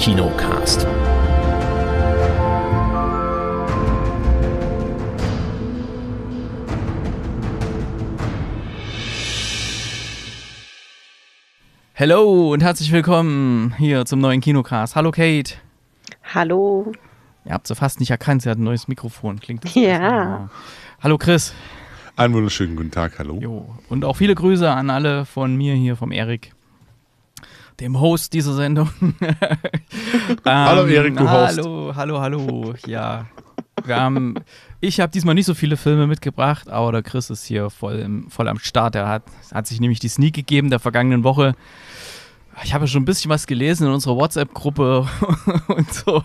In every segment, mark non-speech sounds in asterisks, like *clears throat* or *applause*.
Kinocast. Hello und herzlich willkommen hier zum neuen Kinocast. Hallo Kate. Hallo. Ihr habt so fast nicht erkannt, sie hat ein neues Mikrofon. Klingt das? Ja. Hallo Chris. Einen wunderschönen guten Tag, hallo. Jo. Und auch viele Grüße an alle von mir hier, vom Erik dem Host dieser Sendung. *laughs* *laughs* ähm, hallo Erik, du Host. Hallo, hallo, hallo. Ja, wir haben, ich habe diesmal nicht so viele Filme mitgebracht, aber der Chris ist hier voll, im, voll am Start. Er hat, hat sich nämlich die Sneak gegeben der vergangenen Woche. Ich habe ja schon ein bisschen was gelesen in unserer WhatsApp-Gruppe *laughs* und so,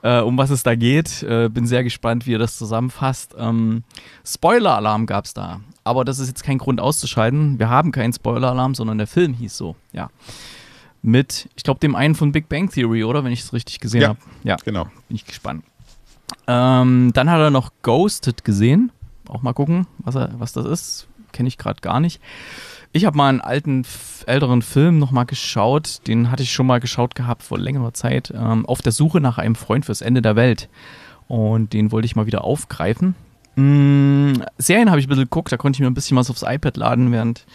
äh, um was es da geht. Äh, bin sehr gespannt, wie ihr das zusammenfasst. Ähm, Spoiler-Alarm gab es da. Aber das ist jetzt kein Grund auszuschalten. Wir haben keinen Spoiler-Alarm, sondern der Film hieß so. Ja mit, ich glaube, dem einen von Big Bang Theory, oder? Wenn ich es richtig gesehen ja, habe. Ja, genau. Bin ich gespannt. Ähm, dann hat er noch Ghosted gesehen. Auch mal gucken, was, er, was das ist. Kenne ich gerade gar nicht. Ich habe mal einen alten, älteren Film nochmal geschaut. Den hatte ich schon mal geschaut gehabt vor längerer Zeit. Ähm, auf der Suche nach einem Freund fürs Ende der Welt. Und den wollte ich mal wieder aufgreifen. Mmh, Serien habe ich ein bisschen geguckt, da konnte ich mir ein bisschen was aufs iPad laden, während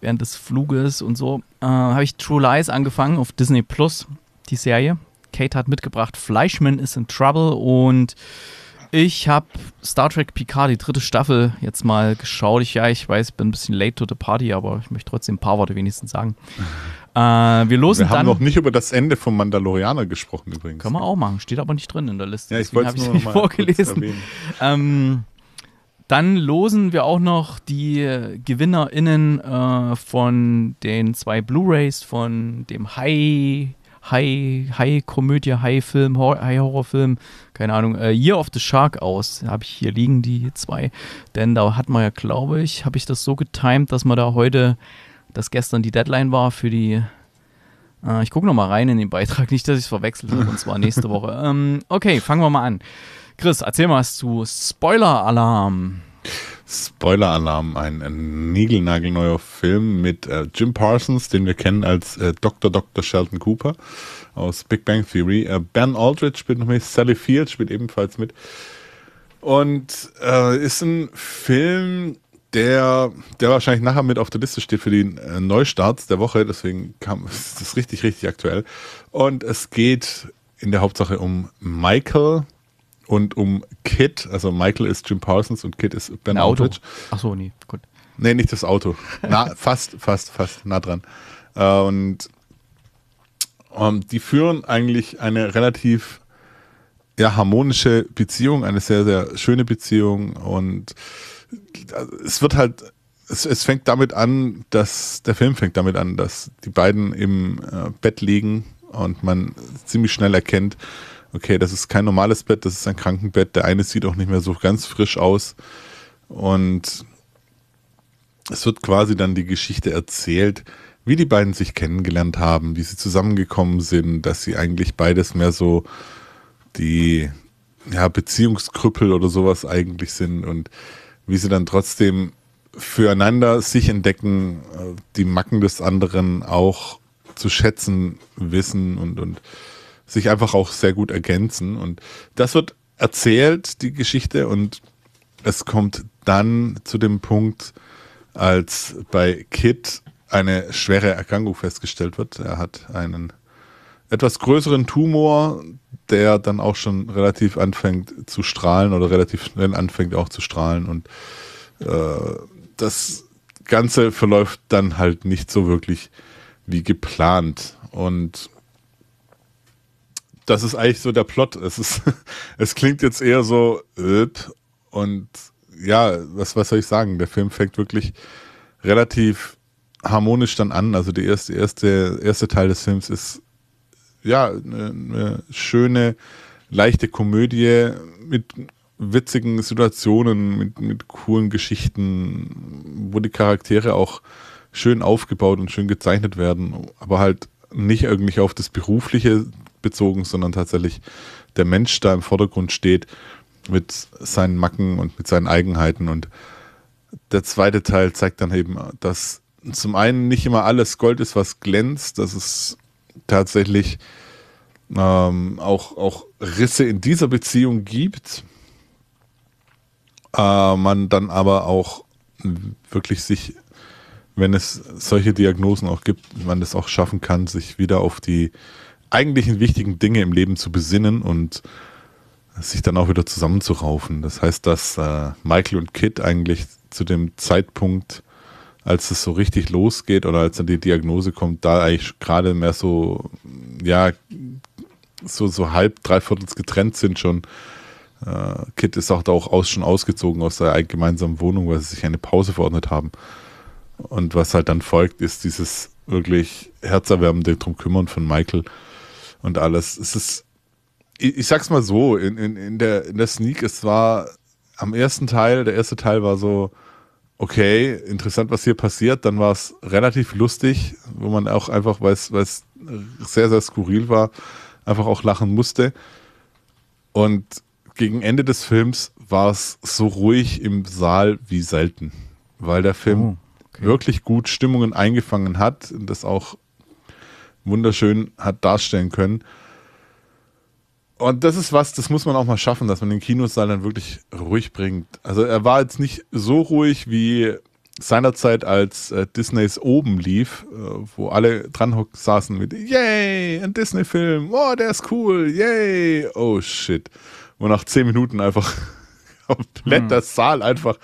während des Fluges und so, äh, habe ich True Lies angefangen auf Disney Plus, die Serie. Kate hat mitgebracht, Fleischman is in Trouble und ich habe Star Trek Picard, die dritte Staffel, jetzt mal geschaut. Ich, ja, ich weiß, ich bin ein bisschen late to the party, aber ich möchte trotzdem ein paar Worte wenigstens sagen. *laughs* Äh, wir losen wir haben dann, noch nicht über das Ende vom Mandalorianer gesprochen übrigens. Können wir auch machen, steht aber nicht drin in der Liste. Ja, ich wollte es nur nicht vorgelesen. Ähm, dann losen wir auch noch die GewinnerInnen äh, von den zwei Blu-Rays von dem High, High, High Komödie, High Film, Horror, High Horrorfilm, keine Ahnung, äh, Year of the Shark aus. Habe ich hier liegen, die zwei. Denn da hat man ja, glaube ich, habe ich das so getimed, dass man da heute, dass gestern die Deadline war für die äh, ich gucke nochmal rein in den Beitrag, nicht, dass ich es verwechselt habe, und zwar nächste Woche. *laughs* ähm, okay, fangen wir mal an. Chris, erzähl mal was zu Spoiler-Alarm. Spoiler-Alarm, ein niegelnagelneuer Film mit äh, Jim Parsons, den wir kennen als äh, Dr. Dr. Sheldon Cooper aus Big Bang Theory. Äh, ben Aldridge spielt noch mit, Sally Field spielt ebenfalls mit. Und äh, ist ein Film, der, der wahrscheinlich nachher mit auf der Liste steht für die äh, Neustarts der Woche. Deswegen kam, *laughs* ist das richtig, richtig aktuell. Und es geht in der Hauptsache um Michael, und um Kit, also Michael ist Jim Parsons und Kit ist Ben Aldridge. Ach so, nee, gut. Nee, nicht das Auto. Na, *laughs* fast, fast, fast nah dran. Äh, und um, ähm, die führen eigentlich eine relativ ja, harmonische Beziehung, eine sehr, sehr schöne Beziehung. Und also, es wird halt, es, es fängt damit an, dass der Film fängt damit an, dass die beiden im äh, Bett liegen und man ziemlich schnell erkennt, okay, das ist kein normales Bett, das ist ein Krankenbett. Der eine sieht auch nicht mehr so ganz frisch aus. Und es wird quasi dann die Geschichte erzählt, wie die beiden sich kennengelernt haben, wie sie zusammengekommen sind, dass sie eigentlich beides mehr so die ja, Beziehungskrüppel oder sowas eigentlich sind und wie sie dann trotzdem füreinander sich entdecken, äh, die Macken des anderen auch zu schätzen wissen und, und sich einfach auch sehr gut ergänzen. Und das wird erzählt, die Geschichte, und es kommt dann zu dem Punkt, als bei Kit eine schwere Erkrankung festgestellt wird. Er hat einen etwas größeren Tumor, der dann auch schon relativ anfängt zu strahlen oder relativ schnell anfängt auch zu strahlen. Und äh, das Ganze verläuft dann halt nicht so wirklich wie geplant. Und das ist eigentlich so der Plot. Es, ist, *laughs* es klingt jetzt eher so öp und ja, was, was soll ich sagen? Der Film fängt wirklich relativ harmonisch dann an. Also der erste, erste, erste Teil des Films ist ja eine, eine schöne, leichte Komödie mit witzigen Situationen, mit, mit coolen Geschichten, wo die Charaktere auch schön aufgebaut und schön gezeichnet werden, aber halt nicht irgendwie auf das Berufliche bezogen, sondern tatsächlich der Mensch da im Vordergrund steht mit seinen Macken und mit seinen Eigenheiten. Und der zweite Teil zeigt dann eben, dass zum einen nicht immer alles Gold ist, was glänzt, dass es tatsächlich ähm, auch, auch Risse in dieser Beziehung gibt. Äh, man dann aber auch wirklich sich, wenn es solche Diagnosen auch gibt, man es auch schaffen kann, sich wieder auf die eigentlichen wichtigen Dinge im Leben zu besinnen und sich dann auch wieder zusammenzuraufen. Das heißt, dass äh, Michael und Kit eigentlich zu dem Zeitpunkt, als es so richtig losgeht oder als dann die Diagnose kommt, da eigentlich gerade mehr so, ja, so, so halb, dreiviertels getrennt sind schon. Äh, Kit ist auch da auch aus, schon ausgezogen aus der gemeinsamen Wohnung, weil sie sich eine Pause verordnet haben. Und was halt dann folgt, ist dieses wirklich herzerwärmende Drum kümmern von Michael, und alles. Es ist, ich, ich sag's mal so, in, in, in, der, in der Sneak, es war am ersten Teil, der erste Teil war so, okay, interessant, was hier passiert. Dann war es relativ lustig, wo man auch einfach, weil es sehr, sehr skurril war, einfach auch lachen musste. Und gegen Ende des Films war es so ruhig im Saal wie selten, weil der Film oh, okay. wirklich gut Stimmungen eingefangen hat und das auch wunderschön hat darstellen können. Und das ist was, das muss man auch mal schaffen, dass man den Kinosaal dann wirklich ruhig bringt. Also er war jetzt nicht so ruhig wie seinerzeit, als äh, Disneys oben lief, äh, wo alle dran saßen mit Yay, ein Disney-Film, oh, der ist cool, yay, oh shit. Und nach zehn Minuten einfach *laughs* komplett hm. der Saal einfach,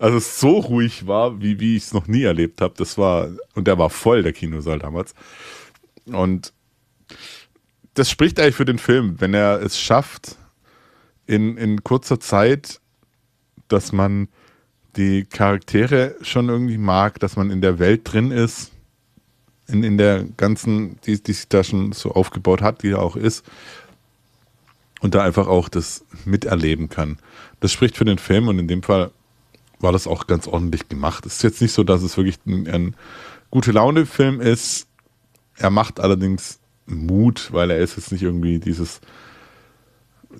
also es so ruhig war, wie, wie ich es noch nie erlebt habe. Das war, und der war voll, der Kinosaal damals. Und das spricht eigentlich für den Film, wenn er es schafft, in, in kurzer Zeit, dass man die Charaktere schon irgendwie mag, dass man in der Welt drin ist, in, in der ganzen, die, die sich da schon so aufgebaut hat, die er auch ist, und da einfach auch das miterleben kann. Das spricht für den Film und in dem Fall war das auch ganz ordentlich gemacht. Es ist jetzt nicht so, dass es wirklich ein, ein gute Laune-Film ist, er macht allerdings Mut, weil er ist jetzt nicht irgendwie dieses,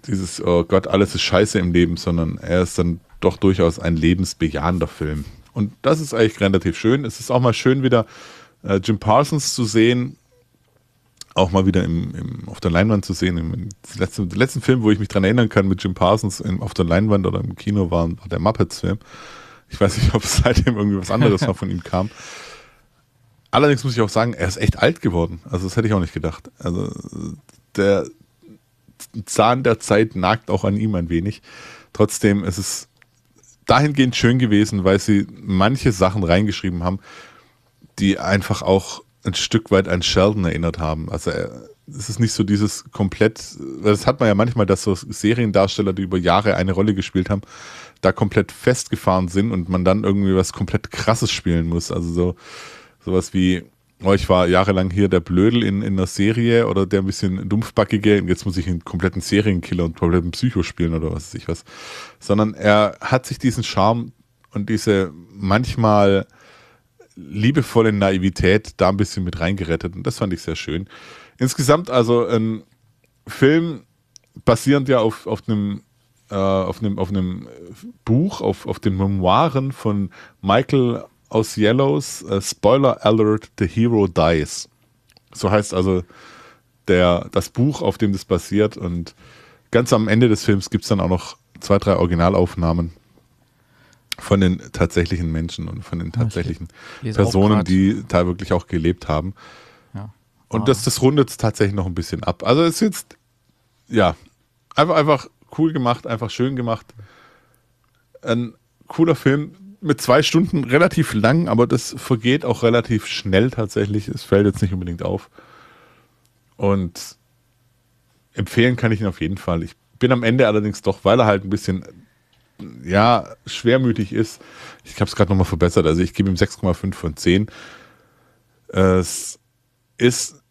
dieses, oh Gott, alles ist scheiße im Leben, sondern er ist dann doch durchaus ein lebensbejahender Film. Und das ist eigentlich relativ schön. Es ist auch mal schön, wieder äh, Jim Parsons zu sehen, auch mal wieder im, im, auf der Leinwand zu sehen. Im, letzten, letzten Film, wo ich mich dran erinnern kann, mit Jim Parsons in, auf der Leinwand oder im Kino war, war der Muppets-Film. Ich weiß nicht, ob es seitdem irgendwie was anderes noch *laughs* von ihm kam. Allerdings muss ich auch sagen, er ist echt alt geworden. Also das hätte ich auch nicht gedacht. Also der Zahn der Zeit nagt auch an ihm ein wenig. Trotzdem ist es dahingehend schön gewesen, weil sie manche Sachen reingeschrieben haben, die einfach auch ein Stück weit an Sheldon erinnert haben. Also es ist nicht so dieses komplett, das hat man ja manchmal, dass so Seriendarsteller, die über Jahre eine Rolle gespielt haben, da komplett festgefahren sind und man dann irgendwie was komplett Krasses spielen muss. Also so sowas wie, oh, ich war jahrelang hier der Blödel in, in einer Serie oder der ein bisschen dumpfbackige und jetzt muss ich einen kompletten Serienkiller und kompletten Psycho spielen oder was weiß ich was. Sondern er hat sich diesen Charme und diese manchmal liebevolle Naivität da ein bisschen mit reingerettet und das fand ich sehr schön. Insgesamt also ein Film basierend ja auf, auf einem äh, auf einem, auf einem Buch, auf, auf den Memoiren von Michael aus Yellows, äh, Spoiler Alert, The Hero Dies. So heißt also der, das Buch, auf dem das basiert. Und ganz am Ende des Films gibt es dann auch noch zwei, drei Originalaufnahmen von den tatsächlichen Menschen und von den ah, tatsächlichen ja, Personen, die da wirklich auch gelebt haben. Ja. Und ah. das, das rundet es tatsächlich noch ein bisschen ab. Also es ist jetzt, ja, einfach, einfach cool gemacht, einfach schön gemacht. Ein cooler Film, mit zwei Stunden relativ lang, aber das vergeht auch relativ schnell tatsächlich. Es fällt jetzt nicht unbedingt auf. Und empfehlen kann ich ihn auf jeden Fall. Ich bin am Ende allerdings doch, weil er halt ein bisschen ja, schwermütig ist. Ich habe es gerade nochmal verbessert. Also ich gebe ihm 6,5 von 10. Es ist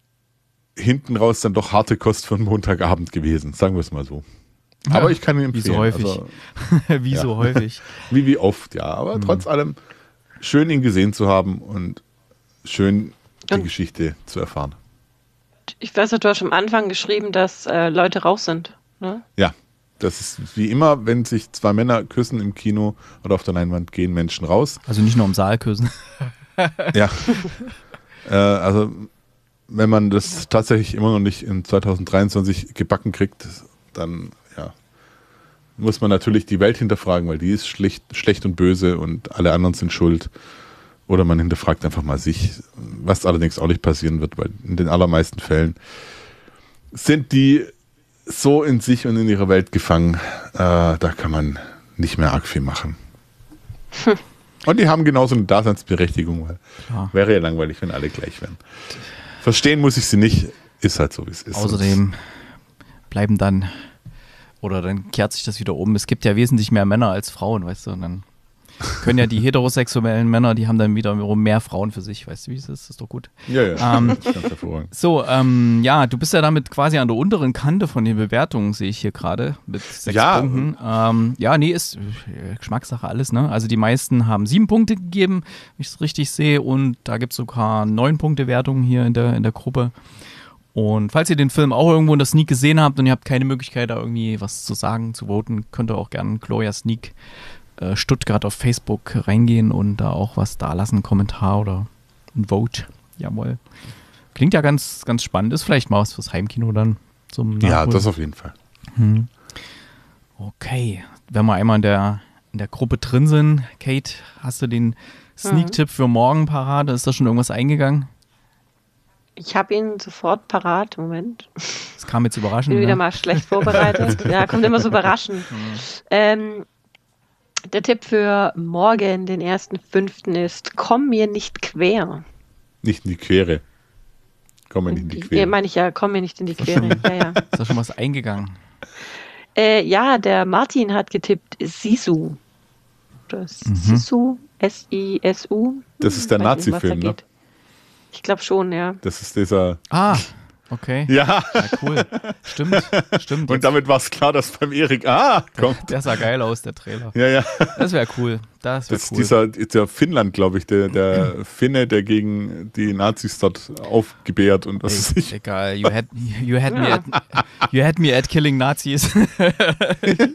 hinten raus dann doch harte Kost von Montagabend gewesen, sagen wir es mal so. Aber ich kann ihn empfehlen. Wie so häufig. Also, *laughs* wie so häufig. *laughs* wie, wie oft, ja. Aber mhm. trotz allem schön, ihn gesehen zu haben und schön die und Geschichte zu erfahren. Ich weiß noch, du hast am Anfang geschrieben, dass äh, Leute raus sind. Ne? Ja, das ist wie immer, wenn sich zwei Männer küssen im Kino oder auf der Leinwand, gehen Menschen raus. Also nicht nur im Saal küssen. *laughs* ja. äh, also, wenn man das tatsächlich immer noch nicht in 2023 gebacken kriegt, dann ja, muss man natürlich die Welt hinterfragen, weil die ist schlicht, schlecht und böse und alle anderen sind schuld. Oder man hinterfragt einfach mal sich, was allerdings auch nicht passieren wird, weil in den allermeisten Fällen sind die so in sich und in ihrer Welt gefangen, äh, da kann man nicht mehr arg viel machen. Hm. Und die haben genauso eine Daseinsberechtigung, weil ja. wäre ja langweilig, wenn alle gleich wären. Verstehen muss ich sie nicht, ist halt so, wie es ist. Außerdem bleiben dann oder dann kehrt sich das wieder um. Es gibt ja wesentlich mehr Männer als Frauen, weißt du? Und dann können ja die *laughs* heterosexuellen Männer, die haben dann wiederum mehr Frauen für sich, weißt du, wie es ist? Das ist doch gut. Ja, ja. Ähm, So, ähm, ja, du bist ja damit quasi an der unteren Kante von den Bewertungen, sehe ich hier gerade, mit sechs ja. Punkten. Ähm, ja, nee, ist äh, Geschmackssache alles, ne? Also die meisten haben sieben Punkte gegeben, wenn ich es richtig sehe, und da gibt es sogar neun Punkte Wertungen hier in der, in der Gruppe. Und falls ihr den Film auch irgendwo in der Sneak gesehen habt und ihr habt keine Möglichkeit, da irgendwie was zu sagen, zu voten, könnt ihr auch gerne Gloria Sneak äh, Stuttgart auf Facebook reingehen und da auch was da lassen, einen Kommentar oder ein Vote. Jawohl. Klingt ja ganz, ganz spannend. Ist vielleicht mal was fürs Heimkino dann zum Nachholen. Ja, das auf jeden Fall. Hm. Okay. Wenn wir einmal in der, in der Gruppe drin sind, Kate, hast du den mhm. Sneak-Tipp für morgen parat? Ist da schon irgendwas eingegangen? Ich habe ihn sofort parat. Moment. Das kam jetzt *laughs* überraschend. Bin wieder ne? mal schlecht vorbereitet. *laughs* ja, kommt immer so überraschend. *laughs* Mhm. Ähm, der Tipp für morgen, den 1.5. ist: Komm mir nicht quer. Nicht in die Quere. Komm mir nicht in die Quere. Ja, meine ich ja, komm mir nicht in die Quere. Ja, ja. Ist da schon was eingegangen? Äh, ja, der Martin hat getippt Sisu. Das mhm. Sisu, S-I-S-U. Das ist der Nazi-Film, da ne? Ich glaube schon, ja. Das ist dieser. Ah, okay. Ja. ja cool. Stimmt, stimmt. Und damit war es klar, dass beim Erik. Ah, kommt. Der sah geil aus, der Trailer. Ja, ja. Das wäre cool. Das, das ist cool. dieser, dieser Finnland, glaube ich, der, der *clears throat* Finne, der gegen die Nazis dort aufgebärt und was weiß ich. Egal, you had, you, had me at, you had me at killing Nazis.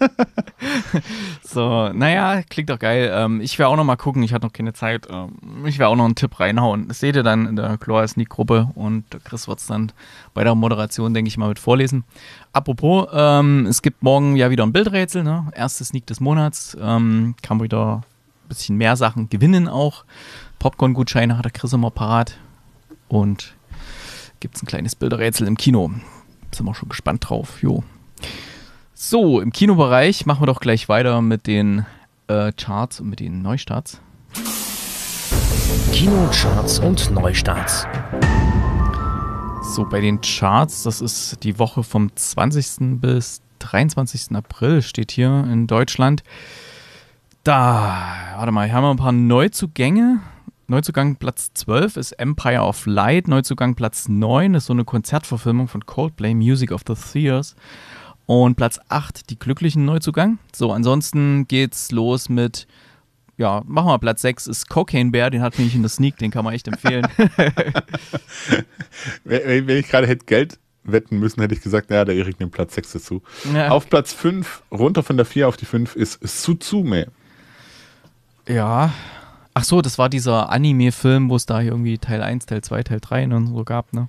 *laughs* so, naja, klingt doch geil. Ähm, ich werde auch noch mal gucken, ich hatte noch keine Zeit. Ähm, ich werde auch noch einen Tipp reinhauen. Das seht ihr dann in der Chlor-Sneak-Gruppe und Chris wird es dann bei der Moderation, denke ich mal, mit vorlesen. Apropos, ähm, es gibt morgen ja wieder ein Bildrätsel, ne? Erste Sneak des Monats. Ähm, kann man wieder ein bisschen mehr Sachen gewinnen auch. Popcorn-Gutscheine hat der Chris immer parat. Und gibt es ein kleines Bildrätsel im Kino. Sind wir schon gespannt drauf, jo. So, im Kinobereich machen wir doch gleich weiter mit den äh, Charts und mit den Neustarts. Kinocharts und Neustarts. So, bei den Charts, das ist die Woche vom 20. bis 23. April, steht hier in Deutschland. Da, warte mal, hier haben wir ein paar Neuzugänge. Neuzugang Platz 12 ist Empire of Light. Neuzugang Platz 9 ist so eine Konzertverfilmung von Coldplay, Music of the Spheres. Und Platz 8, die glücklichen Neuzugang. So, ansonsten geht's los mit ja, machen wir Platz 6 ist Cocaine Bear, den hat mich in der Sneak, den kann man echt empfehlen. *laughs* wenn, ich gerade hätte Geld wetten müssen, hätte ich gesagt, naja, der Erik nimmt Platz 6 dazu. Ja. Auf Platz 5, runter von der 4 auf die 5, ist Suzume. Ja. Ach so, das war dieser Anime-Film, wo es da irgendwie Teil 1, Teil 2, Teil 3 und so gab, ne?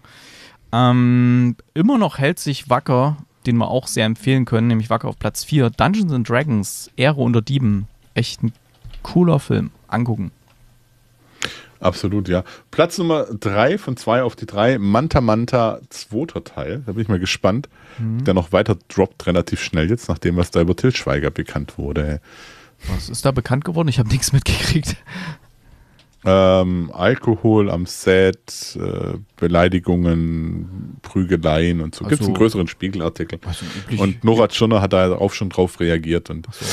Ähm, immer noch hält sich wacker, den wir auch sehr empfehlen können, nämlich wacker auf Platz 4. Dungeons and Dragons, Ehre unter Dieben. Echt ein cooler Film. Angucken. Absolut, ja. Platz Nummer 3 von 2 auf die 3, Manta Manta, zweiter Teil. Da bin ich mal gespannt. Mhm. Der noch weiter droppt relativ schnell jetzt, nachdem was da über Til Schweiger bekannt wurde. Was ist da bekannt geworden? Ich habe nichts mitgekriegt. Ähm, Alkohol am Set, äh, Beleidigungen, Prügeleien und so. Gibt es einen also größeren Spiegelartikel. Also und Nora Tschirner hat da auch schon drauf reagiert. Und so.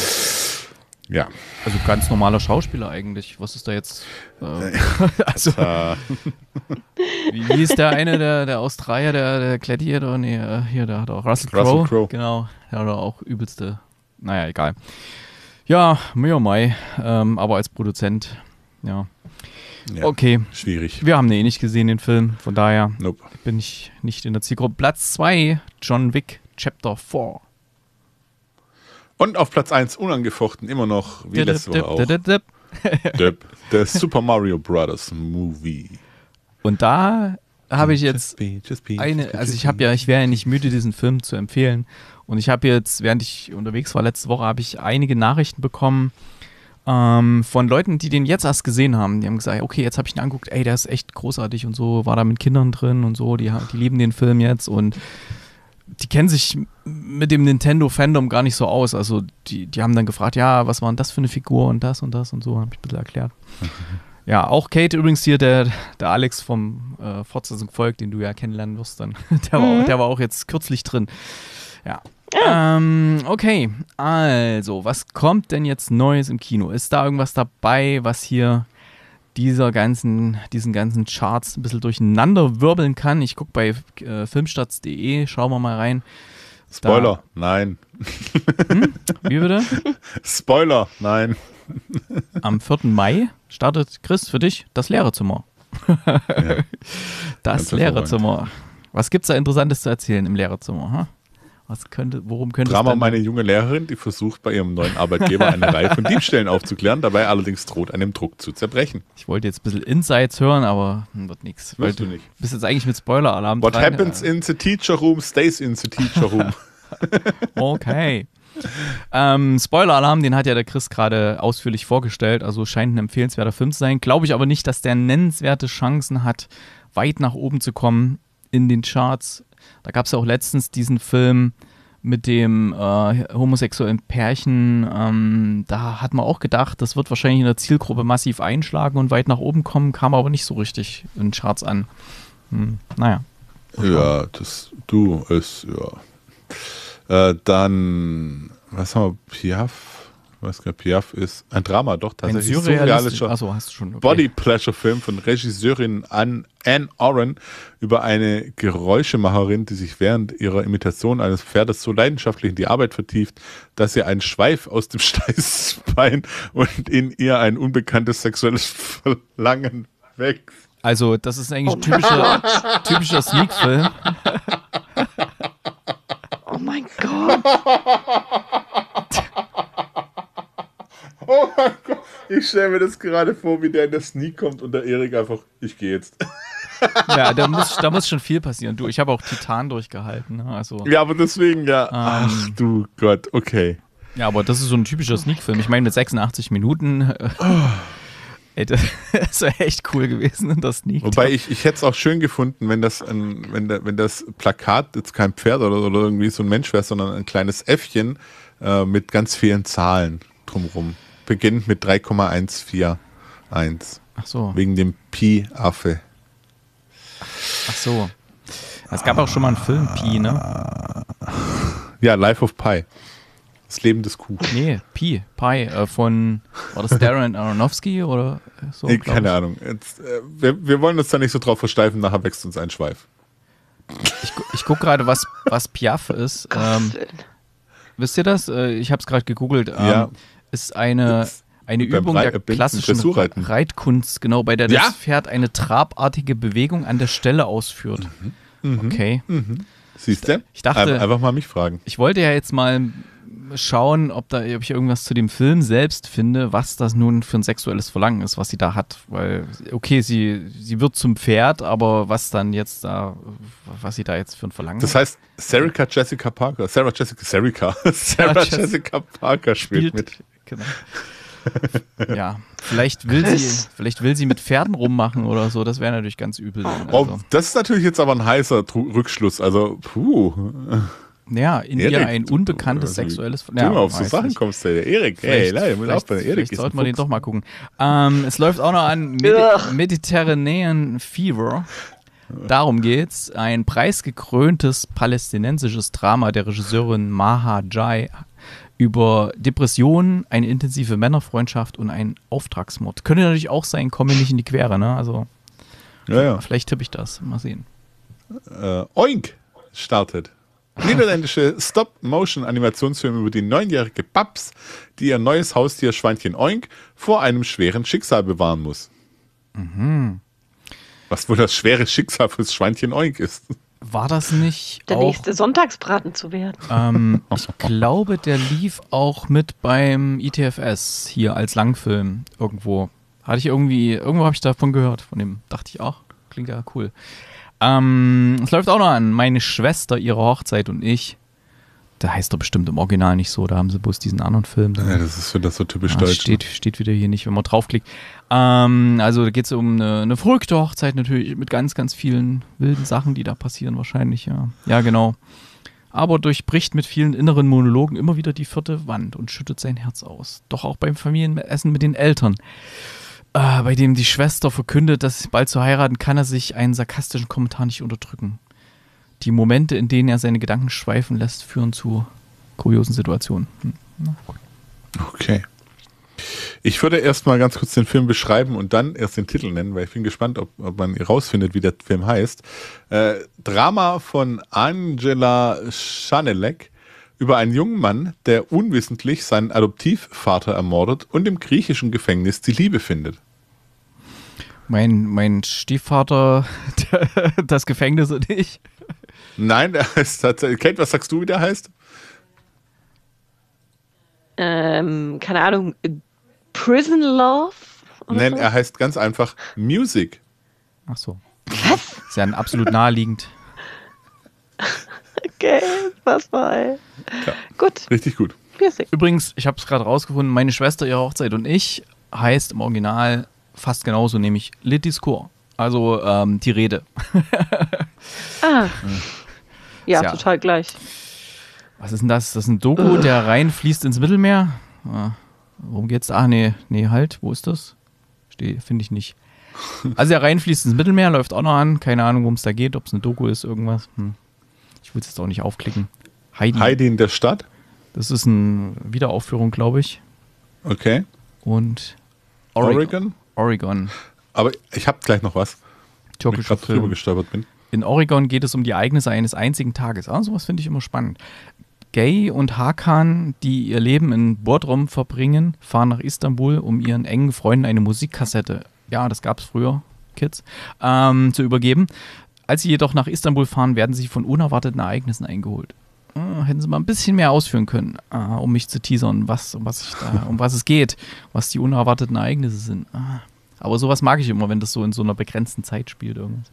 Ja. Also ganz normaler Schauspieler eigentlich. Was ist da jetzt? Äh, ähm, *laughs* also, äh, wie ist der eine, der, der Australier, der, der Gladiator? Nee, äh, hier, der hat auch Russell, Crowe. Russell Crowe. Genau, der hat auch übelste. Naja, egal. Ja, Mio Mai, ähm, aber als Produzent, ja. ja. Okay. Schwierig. Wir haben den eh nicht gesehen, den Film. Von daher nope. bin ich nicht in der Zielgruppe. Platz 2, John Wick, Chapter 4. Und auf Platz 1 unangefochten immer noch, wie letzte Woche auch, *laughs* der Super Mario Brothers Movie. Und da habe ich jetzt eine, also ich habe ja, ich wäre ja nicht müde, diesen Film zu empfehlen. Und ich habe jetzt, während ich unterwegs war letzte Woche, habe ich einige Nachrichten bekommen ähm, von Leuten, die den jetzt erst gesehen haben. Die haben gesagt, okay, jetzt habe ich ihn angeguckt, ey, der ist echt großartig und so, war da mit Kindern drin und so, die, die lieben den Film jetzt und die kennen sich mit dem Nintendo-Fandom gar nicht so aus. Also die, die haben dann gefragt, ja, was war denn das für eine Figur und das und das und so, habe ich ein bisschen erklärt. *laughs* Ja, auch Kate übrigens hier, der, der Alex vom äh, Fortsetzung Volk, den du ja kennenlernen wirst, dann, *laughs* der, mhm. war, der war auch jetzt kürzlich drin. Ja. ja. Ähm, okay, also, was kommt denn jetzt Neues im Kino? Ist da irgendwas dabei, was hier dieser ganzen, diesen ganzen Charts ein bisschen durcheinander wirbeln kann. Ich gucke bei äh, filmstarts.de, schauen wir mal rein. Spoiler, da. nein. Hm? Wie bitte? *laughs* Spoiler, nein. Am 4. Mai startet Chris für dich das Lehrerzimmer. Ja. *laughs* Das Lehrerzimmer. Was gibt es da Interessantes zu erzählen im Lehrerzimmer? Ha? Was könnte, worum könnte Drama es Drama meine junge Lehrerin, die versucht bei ihrem neuen Arbeitgeber eine Reihe von Diebstählen aufzuklären, dabei allerdings droht einem Druck zu zerbrechen. Ich wollte jetzt ein bisschen Insights hören, aber hm, wird nichts. Weißt du nicht. Bist jetzt eigentlich mit Spoiler-Alarm What dran, happens ja. Äh. in the teacher room stays in the teacher room. *laughs* *laughs* okay. Ähm, Spoiler-Alarm, den hat ja der Chris gerade ausführlich vorgestellt, also scheint ein empfehlenswerter Film zu sein. Glaube ich aber nicht, dass der nennenswerte Chancen hat, weit nach oben zu kommen in den Charts da gab es ja auch letztens diesen Film mit dem äh, homosexuellen Pärchen. Ähm, da hat man auch gedacht, das wird wahrscheinlich in der Zielgruppe massiv einschlagen und weit nach oben kommen, kam aber nicht so richtig in Charts an. Hm, naja. Ja, das du ist, ja. Äh, dann, was haben wir, Piaf? weiß Mascar Piaf ist ein Drama, doch tatsächlich. Ein surrealistischer hast du schon. Okay. Body Pleasure Film von Regisseurin Anne, Anne Oren über eine Geräuschemacherin, die sich während ihrer Imitation eines Pferdes so leidenschaftlich in die Arbeit vertieft, dass ihr ein Schweif aus dem *laughs* Steißbein und in ihr ein unbekanntes sexuelles Verlangen wächst. Also, das ist eigentlich oh ein typischer, typischer Sneak-Film. oh mein Gott. *laughs* Oh mein Gott, ich stelle mir das gerade vor, wie der in der Sneak kommt und der Erik einfach, ich gehe jetzt. *laughs* Ja, da muss, da muss schon viel passieren. Du, ich habe auch Titan durchgehalten. Ne? Also, ja, aber deswegen, ja. Ähm, Ach du Gott, okay. Ja, aber das ist so ein typischer Sneak-Film. Ich meine, mit 86 Minuten. Äh, oh. Ey, das, *laughs* wäre echt cool gewesen in das Sneak. Wobei ich, ich hätte es auch schön gefunden, wenn das, ein, wenn, da, wenn das Plakat jetzt kein Pferd oder, oder irgendwie so ein Mensch wäre, sondern ein kleines Äffchen äh, mit ganz vielen Zahlen drumherum beginnt mit 3,141. Ach so. Wegen dem Pi-Affe. Ach so. Es gab auch schon mal einen Film, Pi, ne? Ja, Life of Pi. Das Leben des Kuh. Nee, Pi, Pi äh, von, war das Darren Aronofsky oder so? Nee, keine ich. Ahnung. Jetzt, äh, wir, wir, wollen uns da nicht so drauf versteifen, nachher wächst uns ein Schweif. Ich, ich gucke gerade, was, was Piaf ist. Ähm, wisst ihr das? Äh, ich habe es gerade gegoogelt. Ähm, ja ist eine, eine Übung Rei der äh, klassischen Reitkunst, genau, bei der ja? das Pferd eine trabartige Bewegung an der Stelle ausführt. Mhm. Mhm. Okay. Mhm. Siehst du? Ich dachte, einfach mal mich fragen. Ich wollte ja jetzt mal schauen, ob, da, ob ich irgendwas zu dem Film selbst finde, was das nun für ein sexuelles Verlangen ist, was sie da hat. Weil, okay, sie, sie wird zum Pferd, aber was dann jetzt da, was sie da jetzt für ein Verlangen hat. Das heißt, Sarah Jessica Parker, Sarah Jessica, Sarika, *laughs* Sarah, Sarah Jessica Parker spielt, spielt mit genau. *laughs* ja, vielleicht will, sie, vielleicht will sie mit Pferden rummachen oder so, das wäre natürlich ganz übel. Oh, also. Oh, das ist natürlich jetzt aber ein heißer Tru Rückschluss, also puh. Ja, in Erik, ihr ein unbekanntes du, sexuelles Du, Ja, mal auf so Sachen nicht. kommst du, Erik. Vielleicht, hey, leider, muss auch bei Erik. Vielleicht sollten wir den doch mal gucken. Ähm, es läuft auch noch an Medi Mediterranean Fever. Darum geht's. Ein preisgekröntes palästinensisches Drama der Regisseurin Maha Jai über Depressionen, eine intensive Männerfreundschaft und einen Auftragsmord. Könnte natürlich auch sein, komme nicht in die Quere, ne? Also, ja, ja. vielleicht tippe ich das. Mal sehen. Äh, Oink startet. Niederländische Stop-Motion-Animationsfilm über die neunjährige Babs, die ihr neues Haustier Schweinchen Oink vor einem schweren Schicksal bewahren muss. Mhm. Was wohl das schwere Schicksal fürs Schweinchen Oink ist war das nicht. Der auch, nächste Sonntagsbraten zu werden. Ähm, ich *laughs* glaube, der lief auch mit beim ITFS hier als Langfilm irgendwo. Hatte ich irgendwie, irgendwo habe ich davon gehört, von dem dachte ich, auch, klingt ja cool. Ähm, es läuft auch noch an. Meine Schwester, ihre Hochzeit und ich da heißt er bestimmt im Original nicht so, da haben sie bloß diesen anderen Film. ja, das ist für das so typisch ja, deutsch. Steht, ne? steht wieder hier nicht, wenn man draufklickt. Ähm, also da geht es um eine, eine verrückte Hochzeit natürlich mit ganz, ganz vielen wilden Sachen, die da passieren wahrscheinlich, ja. Ja, genau. Aber durchbricht mit vielen inneren Monologen immer wieder die vierte Wand und schüttet sein Herz aus. Doch auch beim Familienessen mit den Eltern. Äh, bei dem die Schwester verkündet, dass sie bald zu heiraten, kann er sich einen sarkastischen Kommentar nicht unterdrücken die Momente, in denen er seine Gedanken schweifen lässt, führen zu kuriosen Situationen. Hm. Okay. Ich würde erst mal ganz kurz den Film beschreiben und dann erst den Titel nennen, weil ich bin gespannt, ob, ob man herausfindet, wie der Film heißt. Äh, Drama von Angela Schanelek über einen jungen Mann, der unwissentlich seinen Adoptivvater ermordet und im griechischen Gefängnis die Liebe findet. Mein, mein Stiefvater, *laughs* das Gefängnis und ich. Nein, der *laughs* heißt tatsächlich. Kate, was sagst du, wie der heißt? Ähm, keine Ahnung. Prison Love? Nein, so? er heißt ganz einfach Music. Ach so. Was? Ist ja absolut naheliegend. okay, pass mal. gut. Richtig gut. Music. Übrigens, ich habe es gerade rausgefunden, meine Schwester, ihre Hochzeit und ich heißt im Original fast genauso, nämlich Litiscore. Also ähm, die Rede. *laughs* ah. Hm. Ja, ja, total gleich. Was ist denn das? Das ist ein Doku, äh. der reinfließt ins Mittelmeer. Ah, worum geht's? Ah, nee, nee, halt, wo ist das? Finde ich nicht. Also der reinfließt ins Mittelmeer, läuft auch noch an. Keine Ahnung, worum es da geht, ob es eine Doku ist, irgendwas. Hm. Ich will es jetzt auch nicht aufklicken. Heidi. Heidi in der Stadt? Das ist eine Wiederaufführung, glaube ich. Okay. Und Oregon? Oregon. Oregon. Aber ich habe gleich noch was. Türkische wo ich gerade drüber gestolpert bin. In Oregon geht es um die Ereignisse eines einzigen Tages. Ah, sowas finde ich immer spannend. Gay und Hakan, die ihr Leben in Bordrom verbringen, fahren nach Istanbul, um ihren engen Freunden eine Musikkassette, ja, das gab es früher, Kids, ähm, zu übergeben. Als sie jedoch nach Istanbul fahren, werden sie von unerwarteten Ereignissen eingeholt. Äh, hätten sie mal ein bisschen mehr ausführen können, äh, um mich zu teasern, was, um, was da, um was es geht, was die unerwarteten Ereignisse sind. Äh. Aber sowas mag ich immer, wenn das so in so einer begrenzten Zeit spielt. Irgendwas.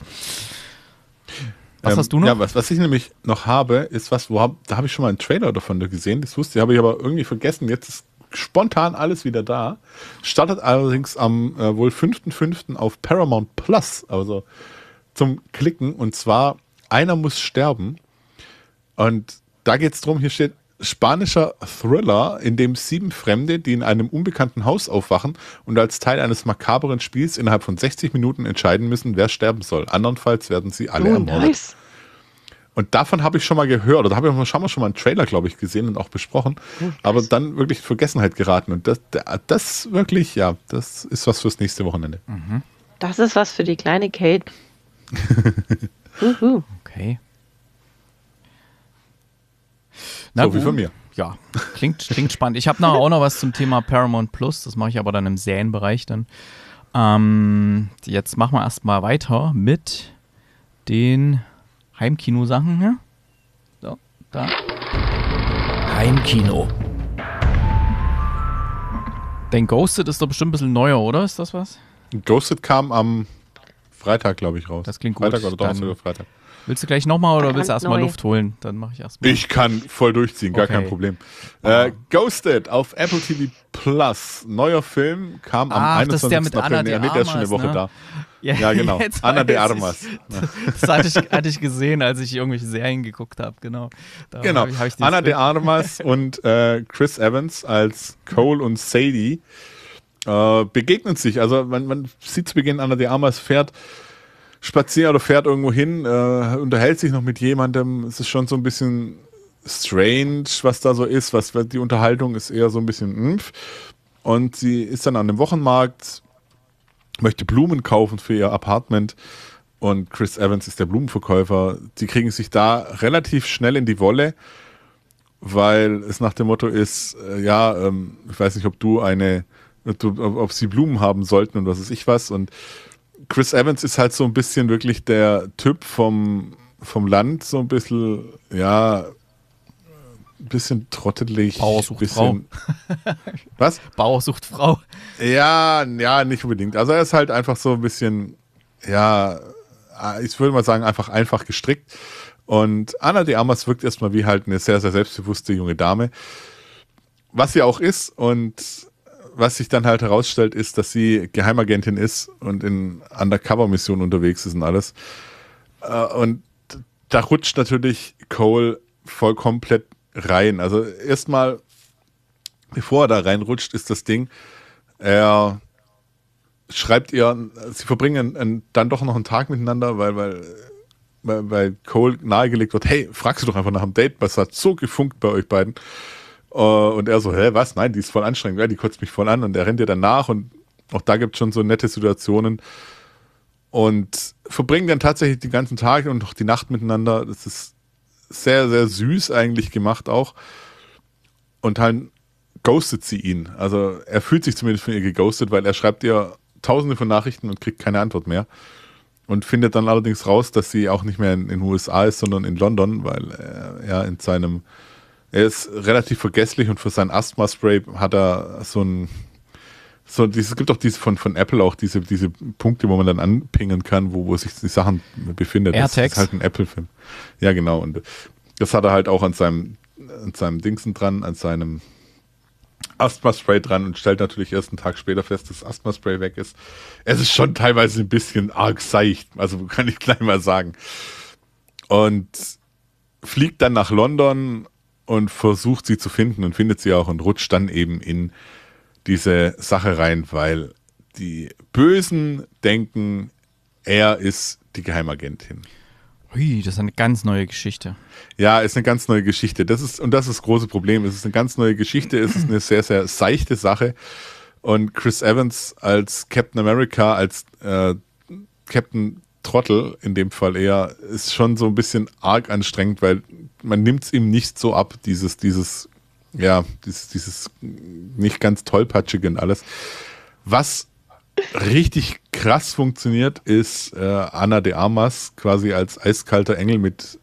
Was ähm, hast du noch? Ja, was, was ich nämlich noch habe, ist was, wo hab, da habe ich schon mal einen Trailer davon gesehen. Das wusste ich, habe ich aber irgendwie vergessen. Jetzt ist spontan alles wieder da. Startet allerdings am äh, wohl 5.5. auf Paramount Plus, also zum Klicken. Und zwar Einer muss sterben. Und da geht es darum, hier steht, spanischer Thriller, in dem sieben Fremde, die in einem unbekannten Haus aufwachen und als Teil eines makaberen Spiels innerhalb von 60 Minuten entscheiden müssen, wer sterben soll. Andernfalls werden sie alle oh, ermordet. Nice. Und davon habe ich schon mal gehört, Da habe ich schon mal, schon mal einen Trailer, glaube ich, gesehen und auch besprochen, oh, aber dann wirklich in Vergessenheit geraten. Und das, das wirklich, ja, das ist was fürs nächste Wochenende. Mhm. Das ist was für die kleine Kate. *laughs* okay. Na, so wie von mir. Ja, klingt, klingt spannend. Ich habe nachher auch noch was zum Thema Paramount Plus. Das mache ich aber dann im Säenbereich dann. Ähm, jetzt machen wir erstmal weiter mit den Heimkino-Sachen hier. So, da. Heimkino. Denn Ghosted ist doch bestimmt ein bisschen neuer, oder? Ist das was? Ghosted kam am Freitag, glaube ich, raus. Das klingt gut. Freitag oder Donnerstag oder Freitag. Willst du gleich nochmal oder willst du erstmal Luft holen? Dann mache ich erstmal. Ich kann voll durchziehen, gar okay. kein Problem. Äh, Ghosted auf Apple TV Plus. Neuer Film kam am Ach, 21. Das ist der mit April. Anna nee, der ist schon eine Woche ne? da. Ja, ja genau. *laughs* Anna de Armas. Ich, das hatte ich, hatte ich gesehen, als ich irgendwelche Serien geguckt habe, genau. Darum genau. Hab ich, hab ich Anna de Armas *laughs* und äh, Chris Evans als Cole und Sadie äh, begegnen sich. Also man, man sieht zu Beginn, Anna de Armas fährt spazieren oder fährt irgendwo hin, äh, unterhält sich noch mit jemandem. Es ist schon so ein bisschen strange, was da so ist. Was, die Unterhaltung ist eher so ein bisschen impf. Hm. Und sie ist dann an dem Wochenmarkt, möchte Blumen kaufen für ihr Apartment. Und Chris Evans ist der Blumenverkäufer. Die kriegen sich da relativ schnell in die Wolle, weil es nach dem Motto ist, äh, ja, ähm, ich weiß nicht, ob du eine, ob, ob sie Blumen haben sollten und was ist ich was. Und Chris Evans ist halt so ein bisschen wirklich der Typ vom, vom Land, so ein bisschen, ja, ein bisschen trottelig. Bauer bisschen, Frau. *laughs* was? Bauer Frau. Ja, ja, nicht unbedingt. Also er ist halt einfach so ein bisschen, ja, ich würde mal sagen, einfach einfach gestrickt. Und Anna de Amas wirkt erstmal wie halt eine sehr, sehr selbstbewusste junge Dame, was sie auch ist. Und was sich dann halt herausstellt, ist, dass sie Geheimagentin ist und in Undercover-Missionen unterwegs ist und alles. Äh, und da rutscht natürlich Cole voll komplett rein. Also erstmal, bevor er da reinrutscht, ist das Ding, er schreibt ihr, sie verbringen dann doch noch einen Tag miteinander, weil, weil, weil Cole nahegelegt wird, hey, fragst du doch einfach nach dem Date, was hat so gefunkt bei euch beiden? Äh, und er so, hä, was? Nein, die ist voll anstrengend, ja, die kotzt mich voll an und er rennt ihr dann nach und auch da gibt es schon so nette Situationen. Und verbringen dann tatsächlich den ganzen Tag und auch die Nacht miteinander. Das ist sehr, sehr süß eigentlich gemacht auch. Und dann ghostet sie ihn. Also er fühlt sich zumindest von ihr geghostet, weil er schreibt ihr tausende von Nachrichten und kriegt keine Antwort mehr. Und findet dann allerdings raus, dass sie auch nicht mehr in den USA ist, sondern in London, weil er in seinem er ist relativ vergesslich und für sein Asthma-Spray hat er so ein so es gibt auch diese von, von Apple auch diese, diese Punkte, wo man dann anpingen kann, wo, wo sich die Sachen befindet. AirTags. Das ist halt ein Apple-Film. Ja, genau. Und das hat er halt auch an seinem, an seinem Dingsen dran, an seinem Asthma-Spray dran und stellt natürlich erst einen Tag später fest, dass Asthma-Spray weg ist. Es ist schon teilweise ein bisschen arg seicht, also *laughs* kann ich gleich mal sagen. Und fliegt dann nach London und versucht sie zu finden und findet sie auch und rutscht dann eben in diese Sache rein, weil die Bösen denken, er ist die Geheimagentin. Ui, das ist eine ganz neue Geschichte. Ja, ist eine ganz neue Geschichte. Das ist, und das ist das große Problem. Es ist eine ganz neue Geschichte, es ist eine sehr, sehr seichte Sache. Und Chris Evans als Captain America, als äh, Captain Trottel, in dem Fall eher, ist schon so ein bisschen arg anstrengend, weil man nimmt es ihm nicht so ab, dieses, dieses, ja, dieses, dieses nicht ganz tollpatschige und alles. Was richtig krass funktioniert, ist äh, Anna de Armas quasi als eiskalter Engel mit,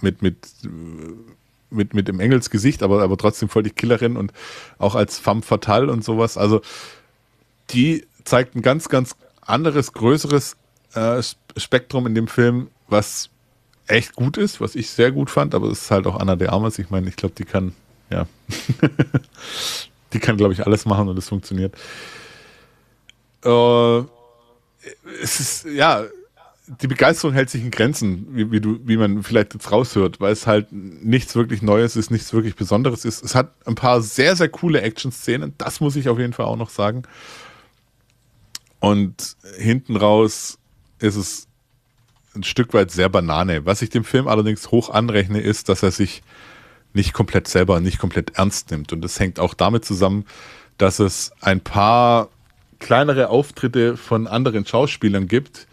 mit, mit, mit, mit dem Engelsgesicht, aber, aber trotzdem voll die Killerin und auch als femme fatale und sowas. Also die zeigt ein ganz, ganz anderes, größeres äh, Spektrum in dem Film, was echt gut ist, was ich sehr gut fand, aber es ist halt auch Anna de Armas. Ich meine, ich glaube, die kann, ja, *laughs* die kann, glaube ich, alles machen und es funktioniert. Äh, es ist, ja, die Begeisterung hält sich in Grenzen, wie, wie, du, wie man vielleicht jetzt raushört, weil es halt nichts wirklich Neues ist, nichts wirklich Besonderes ist. Es hat ein paar sehr, sehr coole Action-Szenen, das muss ich auf jeden Fall auch noch sagen. Und hinten raus ist es ein Stück weit sehr Banane. Was ich dem Film allerdings hoch anrechne, ist, dass er sich nicht komplett selber, nicht komplett ernst nimmt. Und das hängt auch damit zusammen, dass es ein paar kleinere Auftritte von anderen Schauspielern gibt,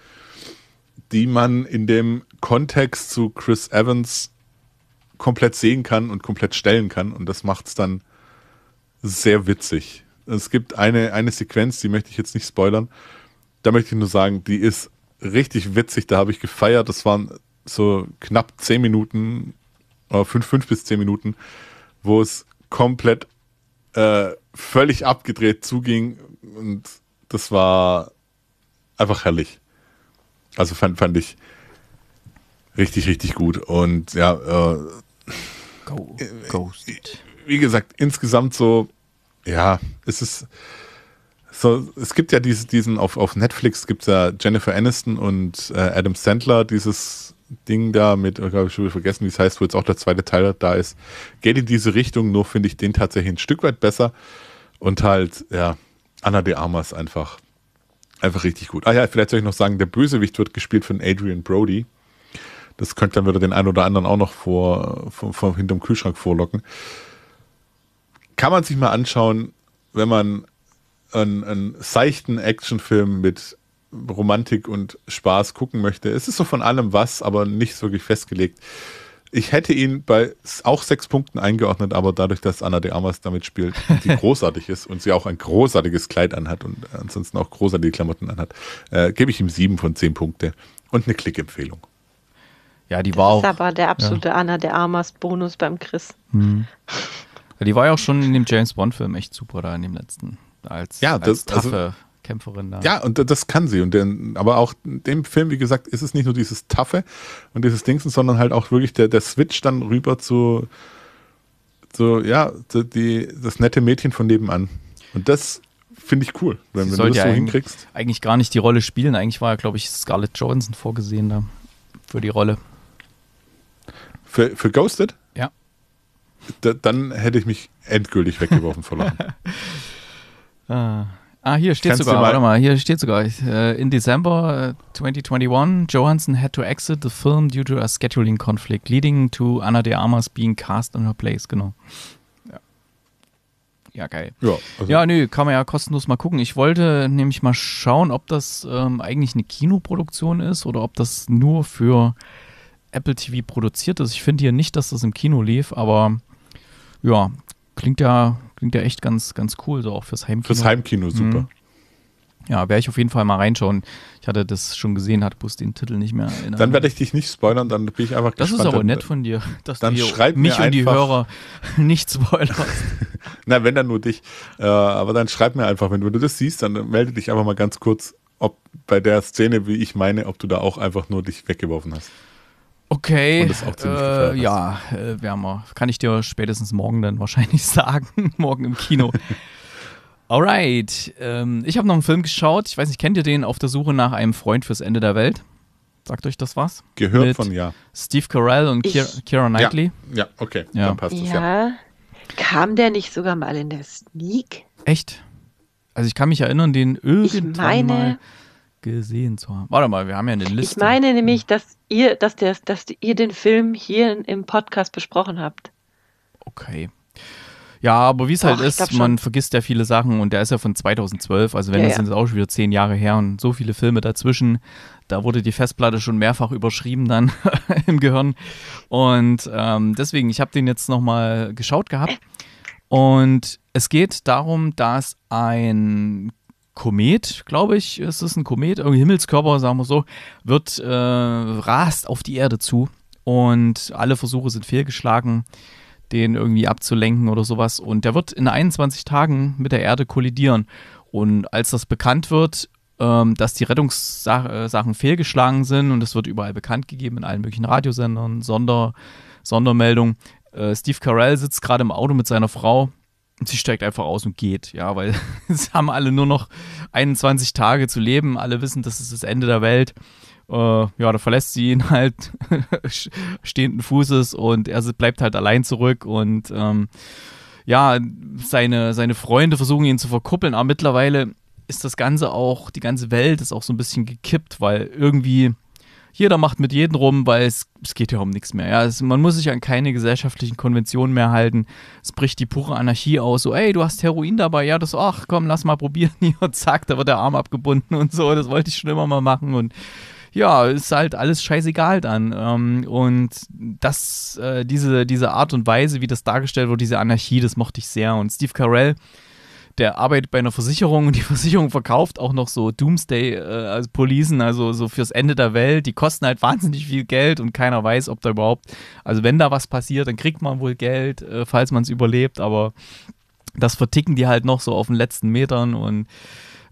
die man in dem Kontext zu Chris Evans komplett sehen kann und komplett stellen kann. Und das macht es dann sehr witzig. Es gibt eine, eine Sequenz, die möchte ich jetzt nicht spoilern. Da möchte ich nur sagen, die ist richtig witzig, da habe ich gefeiert. Das waren so knapp zehn Minuten, oder äh, fünf, fünf bis zehn Minuten, wo es komplett äh, völlig abgedreht zuging. Und das war einfach herrlich. Also fand, fand ich richtig, richtig gut. Und ja, äh, Go, äh, Wie gesagt, insgesamt so, ja, es ist. So, es gibt ja diese, diesen, auf, auf Netflix gibt es ja Jennifer Aniston und äh, Adam Sandler, dieses Ding da mit, oh, ich habe schon vergessen, wie es heißt, wo jetzt auch der zweite Teil da ist, geht in diese Richtung, nur finde ich den tatsächlich ein Stück weit besser. Und halt, ja, Anna de Armas einfach, einfach richtig gut. Ah ja, vielleicht soll ich noch sagen, der Bösewicht wird gespielt von Adrian Brody. Das könnte dann wieder den einen oder anderen auch noch vor, vor, vor hinterm Kühlschrank vorlocken. Kann man sich mal anschauen, wenn man einen, einen seichten Actionfilm mit Romantik und Spaß gucken möchte. Es ist so von allem was, aber nicht wirklich festgelegt. Ich hätte ihn bei auch sechs Punkten eingeordnet, aber dadurch, dass Anna de Armas damit spielt, die *laughs* großartig ist und sie auch ein großartiges Kleid anhat und ansonsten auch großartige Klamotten anhat, äh, gebe ich ihm sieben von zehn Punkte und eine Klickempfehlung. Ja, die das war auch. Das ist aber der absolute ja. Anna de Armas Bonus beim Chris. Mhm. *laughs* Die war ja auch schon in dem James Bond-Film echt super da in dem letzten als, ja, das, als taffe also, Kämpferin da. Ja, und das kann sie. Und den, aber auch in dem Film, wie gesagt, ist es nicht nur dieses Taffe und dieses Dingsen, sondern halt auch wirklich der, der Switch dann rüber zu, zu ja, zu die, das nette Mädchen von nebenan. Und das finde ich cool, wenn, wenn du das ja so hinkriegst. Eigentlich gar nicht die Rolle spielen. Eigentlich war ja, glaube ich, Scarlett Johansson vorgesehen da für die Rolle. Für, für Ghosted? Ja. Da, dann hätte ich mich endgültig weggeworfen verloren. *laughs* Ah. ah. hier steht Kannst sogar, warte mal, hier steht sogar, äh, in December 2021, äh, Johansson had to exit the film due to a scheduling conflict, leading to Anna de Armas being cast in her place, genau. Ja, ja geil. Ja, also ja, nö, kann man ja kostenlos mal gucken. Ich wollte nämlich mal schauen, ob das ähm, eigentlich eine Kinoproduktion ist oder ob das nur für Apple TV produziert ist. Ich finde hier nicht, dass das im Kino lief, aber ja, klingt ja Klingt ja echt ganz, ganz cool, so auch fürs Heimkino. Fürs Heimkino, mhm. super. Mhm. Ja, werde ich auf jeden Fall mal reinschauen. Ich hatte das schon gesehen, hat bloß den Titel nicht mehr erinnert. Dann werde ich dich nicht spoilern, dann bin ich einfach das gespannt. Das ist aber nett von dir, dass dann du schreib mich und die Hörer *laughs* nicht spoilerst. *laughs* Na, wenn dann nur dich. Äh, aber dann schreib mir einfach, wenn du das siehst, dann melde dich einfach mal ganz kurz, ob bei der Szene, wie ich meine, ob du da auch einfach nur dich weggeworfen hast. Okay, das ist auch ziemlich äh, ja, äh, wärmer. Kann ich dir spätestens morgen dann wahrscheinlich *laughs* sagen. morgen im Kino. Alright, ähm, ich habe noch einen Film geschaut. Ich weiß nicht, kennt ihr den? Auf der Suche nach einem Freund fürs Ende der Welt? Sagt euch das was? Gehört Mit von ja. Steve Carell und Kira Knightley. Ja, ja okay, ja. dann passt das ja. ja. Kam der nicht sogar mal in der Sneak? Echt? Also ich kann mich erinnern, den irgendwann ich meine, mal gesehen zu haben. Warte mal, wir haben ja eine Liste. Ich meine nämlich, dass ihr, dass, der, dass ihr den Film hier im Podcast besprochen habt. Okay. Ja, aber wie es halt ist, man vergisst ja viele Sachen und der ist ja von 2012, also wenn ja, das ja. sind auch schon wieder zehn Jahre her und so viele Filme dazwischen, da wurde die Festplatte schon mehrfach überschrieben dann *laughs* im Gehirn und ähm, deswegen, ich habe den jetzt nochmal geschaut gehabt und es geht darum, dass ein Komet, glaube ich, es ist ein Komet, irgendwie Himmelskörper, sagen wir so, wird äh, rast auf die Erde zu und alle Versuche sind fehlgeschlagen, den irgendwie abzulenken oder sowas. Und der wird in 21 Tagen mit der Erde kollidieren. Und als das bekannt wird, ähm, dass die Rettungssachen äh, fehlgeschlagen sind und das wird überall bekannt gegeben in allen möglichen Radiosendern, Sonder, Sondermeldungen. Äh, Steve Carell sitzt gerade im Auto mit seiner Frau sie steigt einfach aus und geht, ja, weil *laughs* es haben alle nur noch 21 Tage zu leben. Alle wissen, das ist das Ende der Welt. Äh, ja, da verlässt sie ihn halt *laughs* stehenden Fußes und er bleibt halt allein zurück und ähm, ja, seine, seine Freunde versuchen ihn zu verkuppeln, aber mittlerweile ist das Ganze auch, die ganze Welt ist auch so ein bisschen gekippt, weil irgendwie jeder macht mit jedem rum, weil es, es geht ja um nichts mehr. Ja? Also man muss sich an keine gesellschaftlichen Konventionen mehr halten. Es bricht die pure Anarchie aus. So, ey, du hast Heroin dabei. Ja, das, ach komm, lass mal probieren. *laughs* Hier, zack, da wird der Arm abgebunden und so. Das wollte ich schon immer mal machen. Und ja, ist halt alles scheißegal dann. Ähm, und das, äh, diese, diese Art und Weise, wie das dargestellt wird, diese Anarchie, das mochte ich sehr. Und Steve Carell der arbeitet bei einer Versicherung und die *laughs* Versicherung verkauft auch noch so Doomsday äh, Policen, also so fürs Ende der Welt. Die kosten halt wahnsinnig viel Geld und keiner weiß, ob da überhaupt, also wenn da was passiert, dann kriegt man wohl Geld, äh, falls man es überlebt, aber das verticken die halt noch so auf den letzten Metern und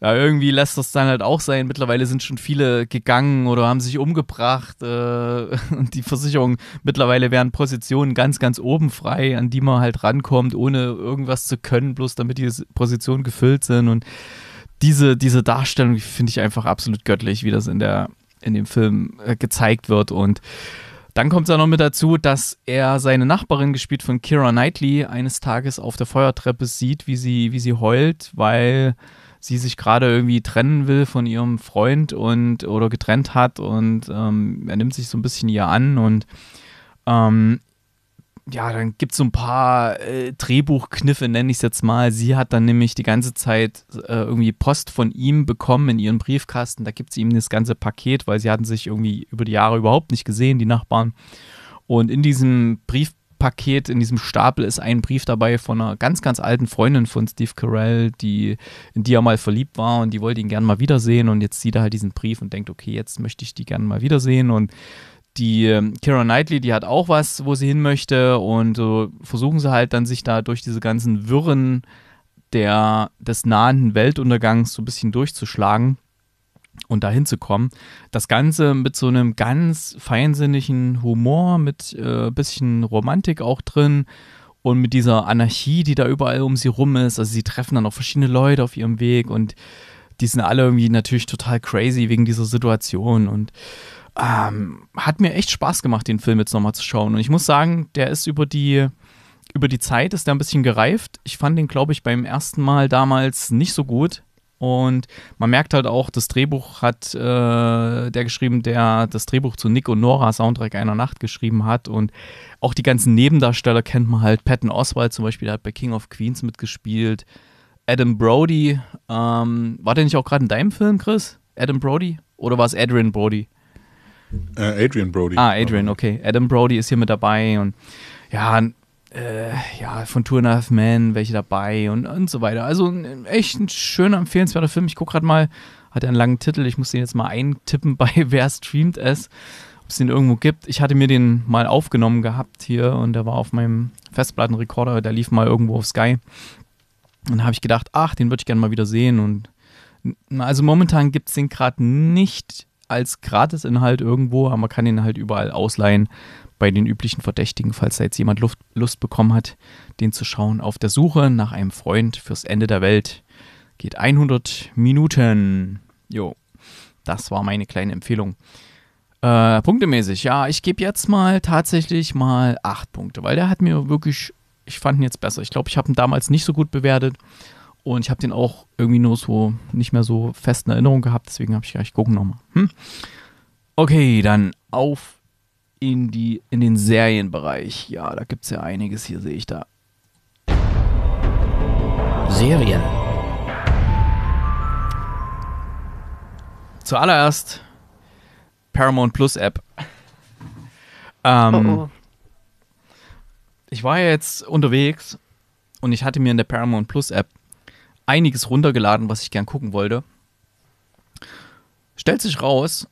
ja, irgendwie lässt das dann halt auch sein. Mittlerweile sind schon viele gegangen oder haben sich umgebracht. Äh, *laughs* und die Versicherung, mittlerweile wären Positionen ganz, ganz oben frei, an die man halt rankommt, ohne irgendwas zu können, bloß damit die Positionen gefüllt sind. Und diese, diese Darstellung finde ich einfach absolut göttlich, wie das in, der, in dem Film äh, gezeigt wird. Und dann kommt es ja noch mit dazu, dass er seine Nachbarin, gespielt von Kira Knightley, eines Tages auf der Feuertreppe sieht, wie sie, wie sie heult, weil sie sich gerade irgendwie trennen will von ihrem Freund und oder getrennt hat und ähm, er nimmt sich so ein bisschen ihr an und ähm, ja, dann gibt es so ein paar äh, Drehbuchkniffe, nenne ich es jetzt mal. Sie hat dann nämlich die ganze Zeit äh, irgendwie Post von ihm bekommen in ihren Briefkasten. Da gibt es ihm das ganze Paket, weil sie hatten sich irgendwie über die Jahre überhaupt nicht gesehen, die Nachbarn. Und in diesem Brief Paket, in diesem Stapel ist ein Brief dabei von einer ganz, ganz alten Freundin von Steve Carell, die, in die er mal verliebt war und die wollte ihn gerne mal wiedersehen und jetzt sieht er halt diesen Brief und denkt, okay, jetzt möchte ich die gerne mal wiedersehen und die äh, Kira Knightley, die hat auch was, wo sie hin möchte und so versuchen sie halt dann sich da durch diese ganzen Wirren der, des nahenden Weltuntergangs so ein bisschen durchzuschlagen und dahin zu kommen. Das Ganze mit so einem ganz feinsinnigen Humor, mit ein äh, bisschen Romantik auch drin und mit dieser Anarchie, die da überall um sie rum ist. Also sie treffen dann auch verschiedene Leute auf ihrem Weg und die sind alle irgendwie natürlich total crazy wegen dieser Situation und ähm, hat mir echt Spaß gemacht, den Film jetzt nochmal zu schauen. Und ich muss sagen, der ist über die, über die Zeit ist der ein bisschen gereift. Ich fand den, glaube ich, beim ersten Mal damals nicht so gut. Und man merkt halt auch, das Drehbuch hat äh, der geschrieben, der das Drehbuch zu Nick und Nora Soundtrack einer Nacht geschrieben hat. Und auch die ganzen Nebendarsteller kennt man halt. Patton Oswald zum Beispiel, der hat bei King of Queens mitgespielt. Adam Brody, ähm, war der nicht auch gerade in deinem Film, Chris? Adam Brody? Oder war es Adrian Brody? Äh, Adrian Brody. Ah, Adrian, okay. Adam Brody ist hier mit dabei und ja, äh, ja, von Two and a Half Men welche dabei und, und so weiter. Also ein, echt ein schöner, empfehlenswerter Film. Ich gucke gerade mal, hat er einen langen Titel. Ich muss den jetzt mal eintippen *laughs* bei Wer streamt es, ob es den irgendwo gibt. Ich hatte mir den mal aufgenommen gehabt hier und der war auf meinem Festplattenrekorder, der lief mal irgendwo auf Sky. Und da habe ich gedacht, ach, den würde ich gerne mal wieder sehen. Und also momentan gibt es den gerade nicht als Gratisinhalt irgendwo, aber man kann ihn halt überall ausleihen bei den üblichen Verdächtigen, falls da jetzt jemand Luft, Lust bekommen hat, den zu schauen. Auf der Suche nach einem Freund fürs Ende der Welt geht 100 Minuten. Jo, das war meine kleine Empfehlung. Äh, punktemäßig, ja, ich gebe jetzt mal tatsächlich mal 8 Punkte, weil der hat mir wirklich, ich fand ihn jetzt besser. Ich glaube, ich habe ihn damals nicht so gut bewertet und ich habe den auch irgendwie nur so, nicht mehr so fest in Erinnerung gehabt, deswegen habe ich gleich gucken nochmal. Hm? Okay, dann auf in, die, in den Serienbereich. Ja, da gibt es ja einiges hier, sehe ich da. Serien. Zuallererst Paramount Plus App. *laughs* Ähm, oh, oh. Ich war ja jetzt unterwegs und ich hatte mir in der Paramount Plus App einiges runtergeladen, was ich gern gucken wollte. Stellt sich raus,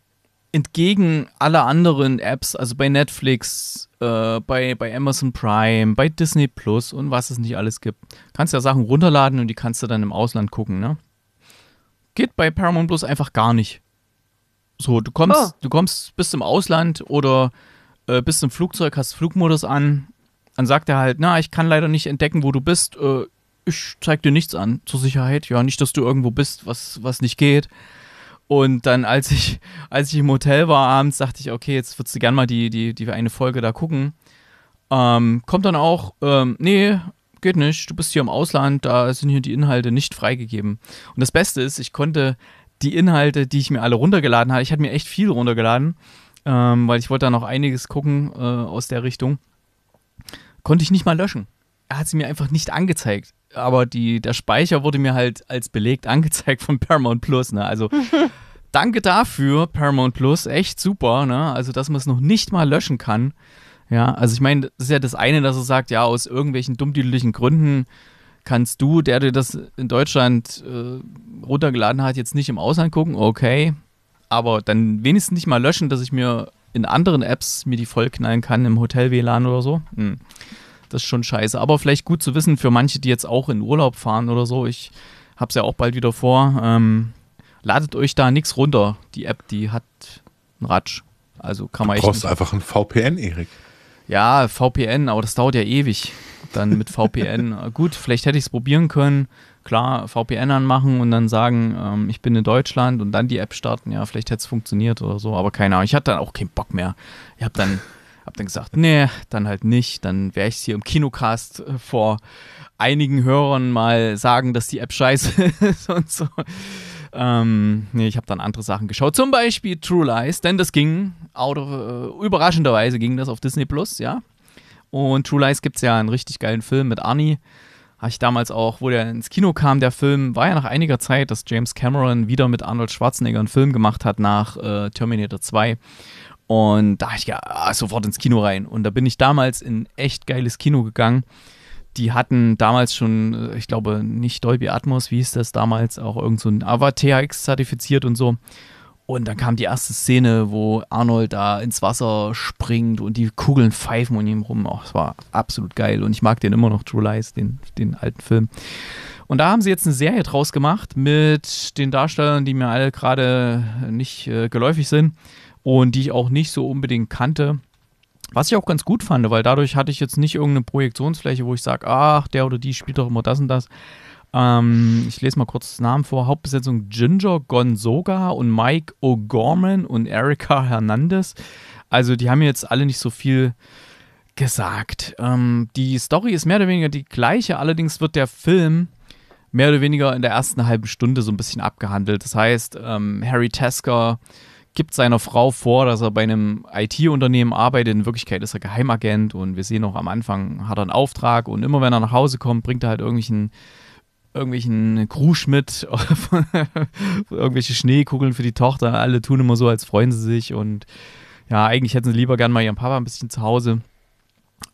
entgegen aller anderen Apps, also bei Netflix, äh, bei, bei Amazon Prime, bei Disney Plus und was es nicht alles gibt, kannst du ja Sachen runterladen und die kannst du dann im Ausland gucken, ne? Geht bei Paramount Plus einfach gar nicht. So, du kommst, oh. du kommst, bist im Ausland oder äh, bist im Flugzeug, hast Flugmodus an, dann sagt er halt, na, ich kann leider nicht entdecken, wo du bist, äh, ich zeig dir nichts an, zur Sicherheit, ja, nicht, dass du irgendwo bist, was, was nicht geht. Und dann, als ich, als ich im Hotel war abends, dachte ich, okay, jetzt würdest du gerne mal die, die, die eine Folge da gucken. Ähm, kommt dann auch, ähm, nee, geht nicht, du bist hier im Ausland, da sind hier die Inhalte nicht freigegeben. Und das Beste ist, ich konnte die Inhalte, die ich mir alle runtergeladen habe, ich hatte mir echt viel runtergeladen, ähm, weil ich wollte da noch einiges gucken äh, aus der Richtung, konnte ich nicht mal löschen. Er hat sie mir einfach nicht angezeigt aber die, der Speicher wurde mir halt als belegt angezeigt von Paramount Plus. Ne? Also *laughs* danke dafür, Paramount Plus. Echt super. Ne? Also, dass man es noch nicht mal löschen kann. Ja, also ich meine, das ist ja das eine, dass er sagt, ja, aus irgendwelchen dummdüdeligen Gründen kannst du, der dir das in Deutschland äh, runtergeladen hat, jetzt nicht im Ausland gucken. Okay. Aber dann wenigstens nicht mal löschen, dass ich mir in anderen Apps mir die vollknallen kann, im Hotel-WLAN oder so. Hm. Das ist schon scheiße. Aber vielleicht gut zu wissen für manche, die jetzt auch in Urlaub fahren oder so. Ich habe es ja auch bald wieder vor. Ähm, ladet euch da nichts runter. Die App, die hat einen Ratsch. Also kann man. Du brauchst einfach ein VPN, Erik. Ja, VPN, aber das dauert ja ewig. Dann mit VPN. *laughs* Gut, vielleicht hätte ich es probieren können. Klar, VPN anmachen und dann sagen, ähm, ich bin in Deutschland und dann die App starten. Ja, vielleicht hätte es funktioniert oder so. Aber keine Ahnung. Ich hatte dann auch keinen Bock mehr. Ich habe dann dann gesagt, nee, dann halt nicht. Dann wäre ich es hier im Kinocast äh, vor einigen Hörern mal sagen, dass die App scheiße *laughs* ist und so. Ähm, nee, ich habe dann andere Sachen geschaut. Zum Beispiel True Lies, denn das ging, out of, äh, überraschenderweise ging das auf Disney Plus, ja. Und True Lies gibt es ja einen richtig geilen Film mit Arnie. Habe ich damals auch, wo der ins Kino kam, der Film, war ja nach einiger Zeit, dass James Cameron wieder mit Arnold Schwarzenegger einen Film gemacht hat nach äh, Terminator 2. Und da ich ja ah, sofort ins Kino rein. Und da bin ich damals in echt geiles Kino gegangen. Die hatten damals schon, äh, ich glaube, nicht Dolby Atmos, wie hieß das damals, auch irgend so ein Avatar-X zertifiziert und so. Und dann kam die erste Szene, wo Arnold da ins Wasser springt und die Kugeln pfeifen um ihn rum. Auch oh, es war absolut geil. Und ich mag den immer noch, True Lies, den, den alten Film. Und da haben sie jetzt eine Serie draus gemacht mit den Darstellern, die mir alle gerade nicht äh, geläufig sind und die ich auch nicht so unbedingt kannte. Was ich auch ganz gut fand, weil dadurch hatte ich jetzt nicht irgendeine Projektionsfläche, wo ich sage, ach, der oder die spielt doch immer das und das. Ähm, ich lese mal kurz das Namen vor. Hauptbesetzung Ginger Gonzoga und Mike O'Gorman und Erika Hernandez. Also die haben jetzt alle nicht so viel gesagt. Ähm, die Story ist mehr oder weniger die gleiche, allerdings wird der Film mehr oder weniger in der ersten halben Stunde so ein bisschen abgehandelt. Das heißt, ähm, Harry Tasker gibt seiner Frau vor, dass er bei einem IT-Unternehmen arbeitet. In Wirklichkeit ist er Geheimagent und wir sehen auch am Anfang hat er einen Auftrag und immer wenn er nach Hause kommt, bringt er halt irgendwelchen irgendwelchen Krusch mit, *laughs* irgendwelche Schneekugeln für die Tochter. Alle tun immer so, als freuen sie sich und ja, eigentlich hätten sie lieber gern mal ihren Papa ein bisschen zu Hause.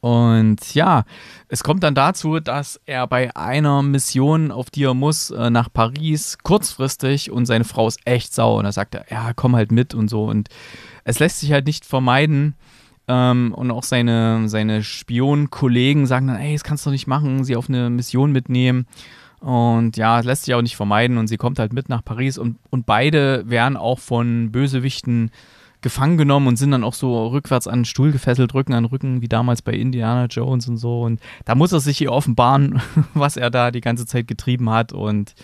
Und ja, es kommt dann dazu, dass er bei einer Mission, auf die er muss, äh, nach Paris kurzfristig und seine Frau ist echt sauer. Und da sagt er, ja, komm halt mit und so. Und es lässt sich halt nicht vermeiden. Ähm, und auch seine, seine Spionkollegen sagen dann, ey, das kannst du nicht machen, sie auf eine Mission mitnehmen. Und ja, es lässt sich auch nicht vermeiden. Und sie kommt halt mit nach Paris. Und, und beide werden auch von Bösewichten äh, gefangen genommen und sind dann auch so rückwärts an den Stuhl gefesselt, Rücken an Rücken, wie damals bei Indiana Jones und so. Und da muss er sich ihr offenbaren, *laughs* was er da die ganze Zeit getrieben hat. Und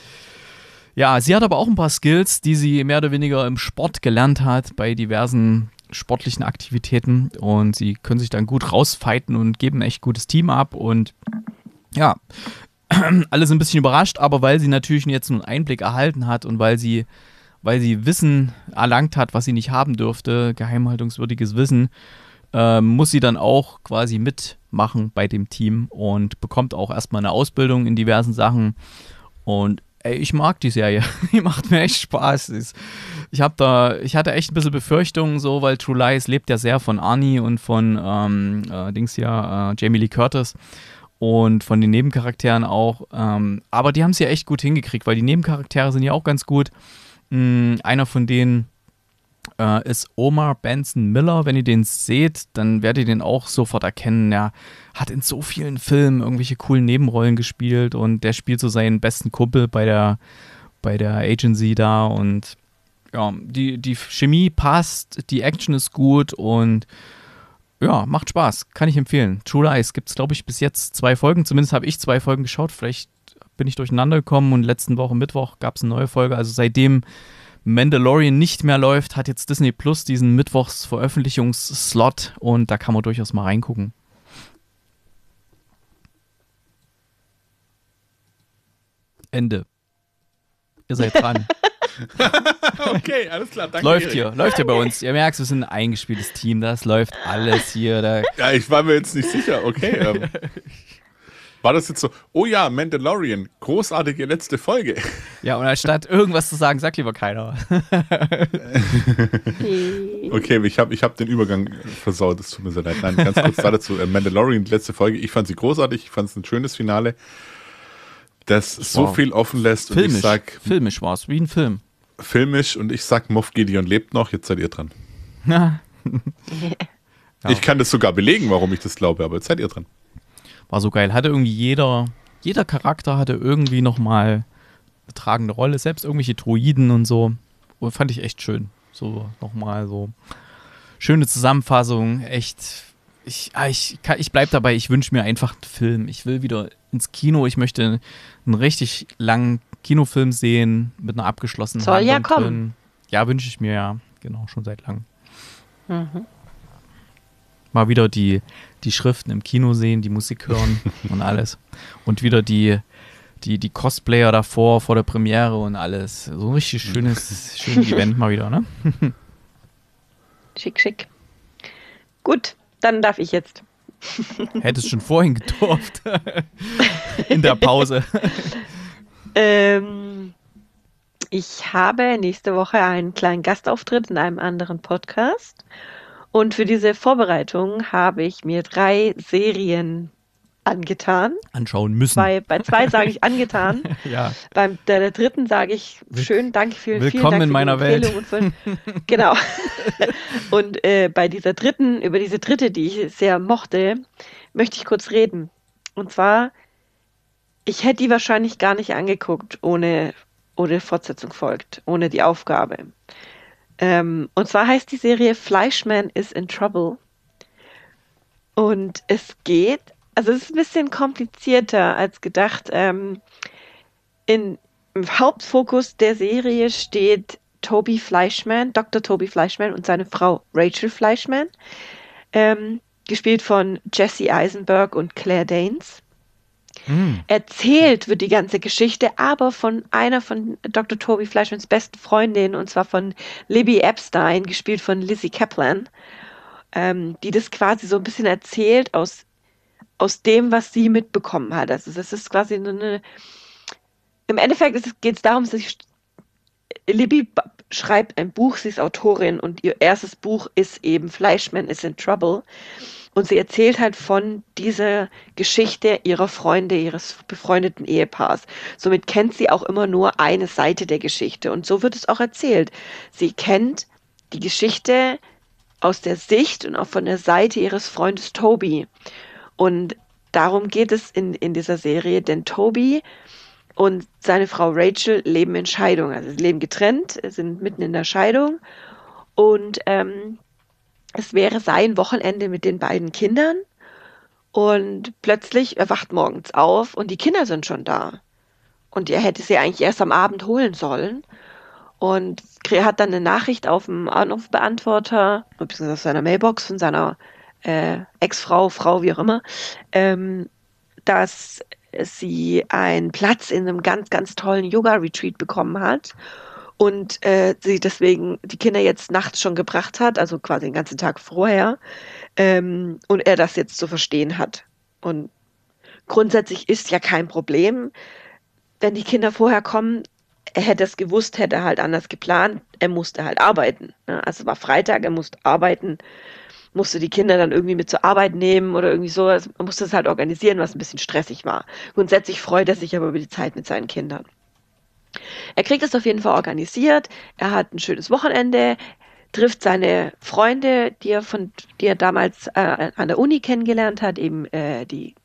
ja, sie hat aber auch ein paar Skills, die sie mehr oder weniger im Sport gelernt hat, bei diversen sportlichen Aktivitäten. Und sie können sich dann gut rausfighten und geben ein echt gutes Team ab. Und ja, *clears throat* alle sind ein bisschen überrascht, aber weil sie natürlich jetzt einen Einblick erhalten hat und weil sie weil sie Wissen erlangt hat, was sie nicht haben dürfte, geheimhaltungswürdiges Wissen, äh, muss sie dann auch quasi mitmachen bei dem Team und bekommt auch erstmal eine Ausbildung in diversen Sachen. Und ey, ich mag die Serie. *laughs* die macht mir echt Spaß. Ich habe da, ich hatte echt ein bisschen Befürchtungen so, weil True Lies lebt ja sehr von Arnie und von ähm, äh, Dings ja, äh, Jamie Lee Curtis und von den Nebencharakteren auch. Ähm, aber die haben es ja echt gut hingekriegt, weil die Nebencharaktere sind ja auch ganz gut. Mh, hm, einer von denen äh, ist Omar Benson Miller. Wenn ihr den seht, dann werdet ihr den auch sofort erkennen. Er hat in so vielen Filmen irgendwelche coolen Nebenrollen gespielt und der spielt so seinen besten Kumpel bei der, bei der Agency da und ja, die, die Chemie passt, die Action ist gut und ja, macht Spaß. Kann ich empfehlen. True Lies gibt es, glaube ich, bis jetzt zwei Folgen. Zumindest habe ich zwei Folgen geschaut. Vielleicht bin ich durcheinander gekommen und letzten Woche Mittwoch gab es eine neue Folge. Also seitdem Mandalorian nicht mehr läuft, hat jetzt Disney Plus diesen Mittwochs-Veröffentlichungsslot und da kann man durchaus mal reingucken. Ende. Ihr seid dran. *laughs* okay, alles klar, danke. Läuft hier, läuft hier bei uns. Ihr merkt, wir sind ein eingespieltes Team, das läuft alles hier. Da. Ja, ich war mir jetzt nicht sicher, okay. Ähm. *laughs* War das jetzt so, oh ja, Mandalorian, großartige letzte Folge. Ja, und anstatt irgendwas zu sagen, sagt lieber keiner. *laughs* okay, ich habe ich hab den Übergang versaut, es tut mir sehr leid. Nein, ganz kurz *laughs* dazu, äh, Mandalorian, letzte Folge, ich fand sie großartig, ich fand es ein schönes Finale, das wow. so viel offen lässt. Filmisch, ich sag, filmisch war es, wie ein Film. Filmisch und ich sag, Moff Gideon lebt noch, jetzt seid ihr dran. *laughs* Ich kann das sogar belegen, warum ich das glaube, aber jetzt seid ihr dran war so geil. Hatte irgendwie jeder, jeder Charakter hatte irgendwie nochmal eine tragende Rolle, selbst irgendwelche Droiden und so. Und fand ich echt schön. So nochmal so. Schöne Zusammenfassung, echt. Ich, ah, ich, ich bleib dabei, ich wünsche mir einfach einen Film. Ich will wieder ins Kino, ich möchte einen richtig langen Kinofilm sehen mit einer abgeschlossenen Soll Handlung ja kommen. Ja, wünsche ich mir ja. Genau, schon seit langem. Mhm. Mal wieder die die Schriften im Kino sehen, die Musik hören *laughs* und alles. Und wieder die, die, die Cosplayer davor, vor der Premiere und alles. So ein richtig schönes, *laughs* schönes Event mal wieder, ne? schick, schick. Gut, dann darf ich jetzt. *laughs* Hättest schon vorhin gedurft. In der Pause. ähm, ich habe nächste Woche einen kleinen Gastauftritt in einem anderen Podcast. Und für diese Vorbereitung habe ich mir drei Serien angetan. Anschauen müssen. Bei, bei zwei sage ich *laughs* angetan. ja. Beim der, der dritten sage ich schön, danke vielen, Willkommen vielen Dank Willkommen in meiner Welt. Und für, *laughs* genau. und äh, bei dieser dritten, über diese dritte, die ich sehr mochte, möchte ich kurz reden. Und zwar, ich hätte die wahrscheinlich gar nicht angeguckt, ohne, ohne Fortsetzung folgt, ohne die Aufgabe. Ähm, und zwar heißt die Serie Fleischman is in Trouble. Und es geht, also es ist ein bisschen komplizierter als gedacht. Ähm, in, Im Hauptfokus der Serie steht Toby Fleischman, Dr. Toby Fleischman und seine Frau Rachel Fleischman, ähm, gespielt von Jesse Eisenberg und Claire Danes. Mhm. Erzählt wird die ganze Geschichte aber von einer von Dr. Toby Fleischmanns besten Freundinnen und zwar von Libby Epstein, gespielt von Lizzie Kaplan, ähm, die das quasi so ein bisschen erzählt aus, aus dem, was sie mitbekommen hat. Also das ist quasi eine, im Endeffekt geht es darum, dass Libby schreibt ein Buch, sie ist Autorin und ihr erstes Buch ist eben Fleischmann is in Trouble. Und sie erzählt halt von dieser Geschichte ihrer Freunde, ihres befreundeten Ehepaars. Somit kennt sie auch immer nur eine Seite der Geschichte. Und so wird es auch erzählt. Sie kennt die Geschichte aus der Sicht und auch von der Seite ihres Freundes Toby. Und darum geht es in, in dieser Serie, denn Toby und seine Frau Rachel leben in Scheidung. Also sie leben getrennt, sind mitten in der Scheidung. Und ähm, es wäre sein Wochenende mit den beiden Kindern und plötzlich er morgens auf und die Kinder sind schon da. Und er hätte sie eigentlich erst am Abend holen sollen und hat dann eine Nachricht auf dem Anrufbeantworter, beziehungsweise auf seiner Mailbox von seiner äh, Ex-Frau, Frau, wie auch immer, ähm, dass sie einen Platz in einem ganz, ganz tollen Yoga-Retreat bekommen hat und äh, sie deswegen die Kinder jetzt nachts schon gebracht hat, also quasi den ganzen Tag vorher, ähm, und er das jetzt zu verstehen hat. Und grundsätzlich ist ja kein Problem, wenn die Kinder vorher kommen. Er hätte es gewusst, hätte er halt anders geplant. Er musste halt arbeiten. Ne? Also war Freitag, er musste arbeiten, musste die Kinder dann irgendwie mit zur Arbeit nehmen oder irgendwie so. Er musste es halt organisieren, was ein bisschen stressig war. Grundsätzlich freut er sich aber über die Zeit mit seinen Kindern. Er kriegt es auf jeden Fall organisiert, er hat ein schönes Wochenende, trifft seine Freunde, die er, von, die er damals äh, an der Uni kennengelernt hat, eben äh, die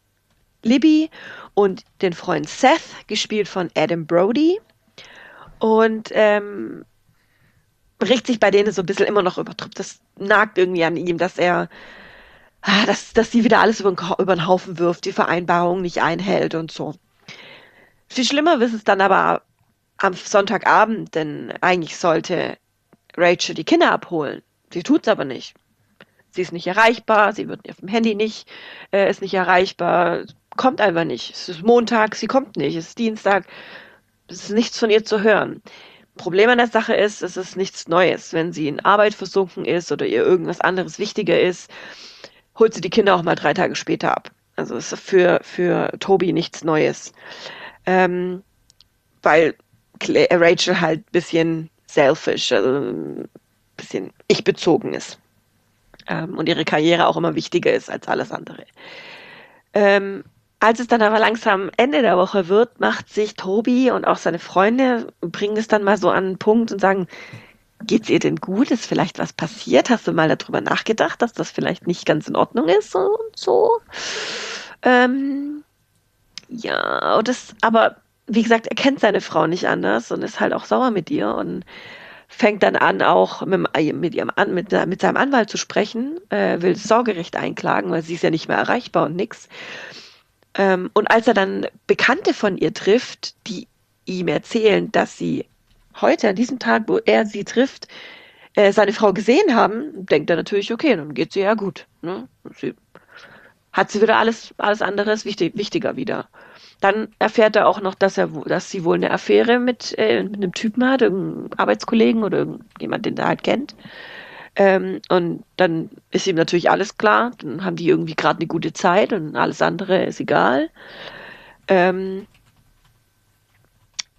Libby und den Freund Seth, gespielt von Adam Brody. Und ähm, regt sich bei denen so ein bisschen immer noch über Das nagt irgendwie an ihm, dass er, ah, dass, dass sie wieder alles über den, über den Haufen wirft, die Vereinbarung nicht einhält und so. Viel schlimmer ist es dann aber am Sonntagabend, denn eigentlich sollte Rachel die Kinder abholen. Sie tut's aber nicht. Sie ist nicht erreichbar, sie wird auf dem Handy nicht, äh, ist nicht erreichbar, kommt einfach nicht. Es ist Montag, sie kommt nicht, es ist Dienstag, es ist nichts von ihr zu hören. Problem an der Sache ist, es ist nichts Neues. Wenn sie in Arbeit versunken ist oder ihr irgendwas anderes wichtiger ist, holt sie die Kinder auch mal drei Tage später ab. Also ist für, für Tobi nichts Neues. Ähm, weil äh, Rachel halt ein bisschen selfish, also ein bisschen ich-bezogen ist. Ähm, und ihre Karriere auch immer wichtiger ist als alles andere. Ähm, als es dann aber langsam Ende der Woche wird, macht sich Tobi und auch seine Freunde, bringen es dann mal so an einen Punkt und sagen, geht's ihr denn gut? Ist vielleicht was passiert? Hast du mal darüber nachgedacht, dass das vielleicht nicht ganz in Ordnung ist und so? Ähm, ja, das, aber wie gesagt, er kennt seine Frau nicht anders und ist halt auch sauer mit ihr und fängt dann an, auch mit, mit, ihrem, mit, mit seinem Anwalt zu sprechen, äh, will das Sorgerecht einklagen, weil sie ist ja nicht mehr erreichbar und nix. Ähm, und als er dann Bekannte von ihr trifft, die ihm erzählen, dass sie heute, an diesem Tag, wo er sie trifft, äh, seine Frau gesehen haben, denkt er natürlich, okay, dann geht sie ja gut. Ne? Sie, hat sie wieder alles, alles ist wichtig, wichtiger wieder. Dann erfährt er auch noch, dass er, dass sie wohl eine Affäre mit, äh, mit einem Typen hat, irgendeinem Arbeitskollegen oder irgendjemand, den er halt kennt. Ähm, und dann ist ihm natürlich alles klar. Dann haben die irgendwie gerade eine gute Zeit und alles andere ist egal. Ähm,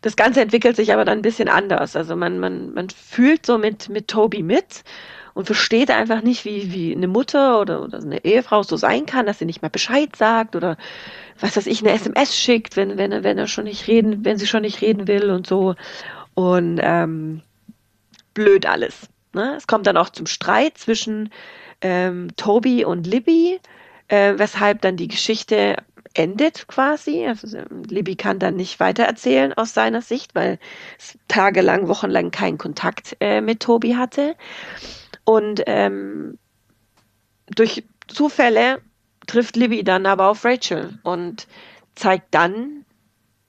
das Ganze entwickelt sich aber dann ein bisschen anders. Also man, man, man fühlt so mit, mit Toby mit und versteht einfach nicht, wie, wie eine Mutter oder, oder eine Ehefrau so sein kann, dass sie nicht mal Bescheid sagt oder was weiß ich, eine SMS schickt, wenn, wenn, wenn er schon nicht reden, wenn sie schon nicht reden will und so. Und ähm, blöd alles. Ne? Es kommt dann auch zum Streit zwischen ähm, Toby und Libby, äh, weshalb dann die Geschichte endet quasi. Also Libby kann dann nicht weitererzählen aus seiner Sicht, weil es tagelang, wochenlang keinen Kontakt äh, mit Tobi hatte. Und ähm, durch Zufälle trifft Libby dann aber auf Rachel und zeigt dann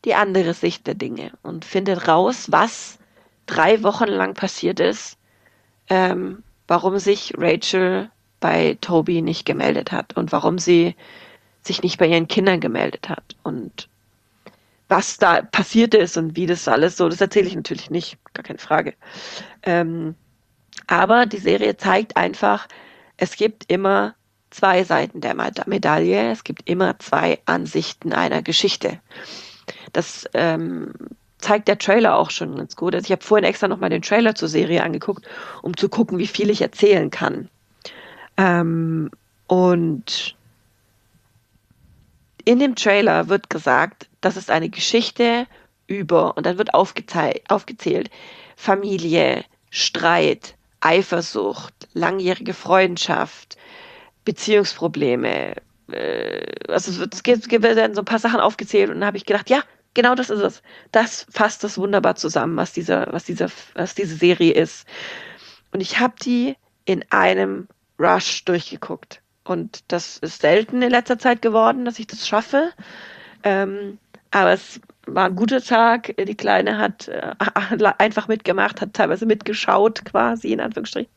die andere Sicht der Dinge und findet raus, was drei Wochen lang passiert ist, ähm, warum sich Rachel bei Toby nicht gemeldet hat und warum sie sich nicht bei ihren Kindern gemeldet hat und was da passiert ist und wie das alles so, das erzähle ich natürlich nicht, gar keine Frage. Ähm, aber die Serie zeigt einfach, es gibt immer zwei Seiten der Medaille, es gibt immer zwei Ansichten einer Geschichte. Das ähm, zeigt der Trailer auch schon ganz gut. Also ich habe vorhin extra nochmal den Trailer zur Serie angeguckt, um zu gucken, wie viel ich erzählen kann. Ähm, und in dem Trailer wird gesagt, das ist eine Geschichte über, und dann wird aufgezählt Familie, Streit, Eifersucht, langjährige Freundschaft, Beziehungsprobleme. Äh, also es, gibt, es werden so ein paar Sachen aufgezählt und dann habe ich gedacht, ja, genau das ist es. Das fasst das wunderbar zusammen, was, dieser, was, dieser, was diese Serie ist. Und ich habe die in einem Rush durchgeguckt. Und das ist selten in letzter Zeit geworden, dass ich das schaffe. Ähm, aber es war ein guter Tag. Die Kleine hat äh, *laughs* einfach mitgemacht, hat teilweise mitgeschaut, quasi in Anführungsstrichen,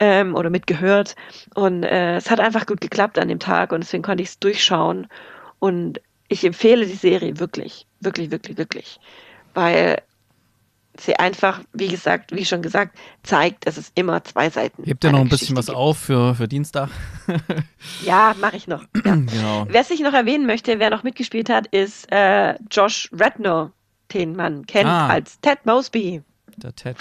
ähm, oder mitgehört. Und äh, es hat einfach gut geklappt an dem Tag und deswegen konnte ich es durchschauen. Und ich empfehle die Serie wirklich, wirklich, wirklich, wirklich, weil sie einfach, wie gesagt, wie schon gesagt, zeigt, dass es immer zwei Seiten gibt. Hebt ihr noch ein bisschen was auf für, für Dienstag. *laughs* ja, mache ich noch. Ja. *clears throat* Genau. Wer sich noch erwähnen möchte, wer noch mitgespielt hat, ist äh, Josh Rednor, den man kennt ah, als Ted Mosby. Der Ted.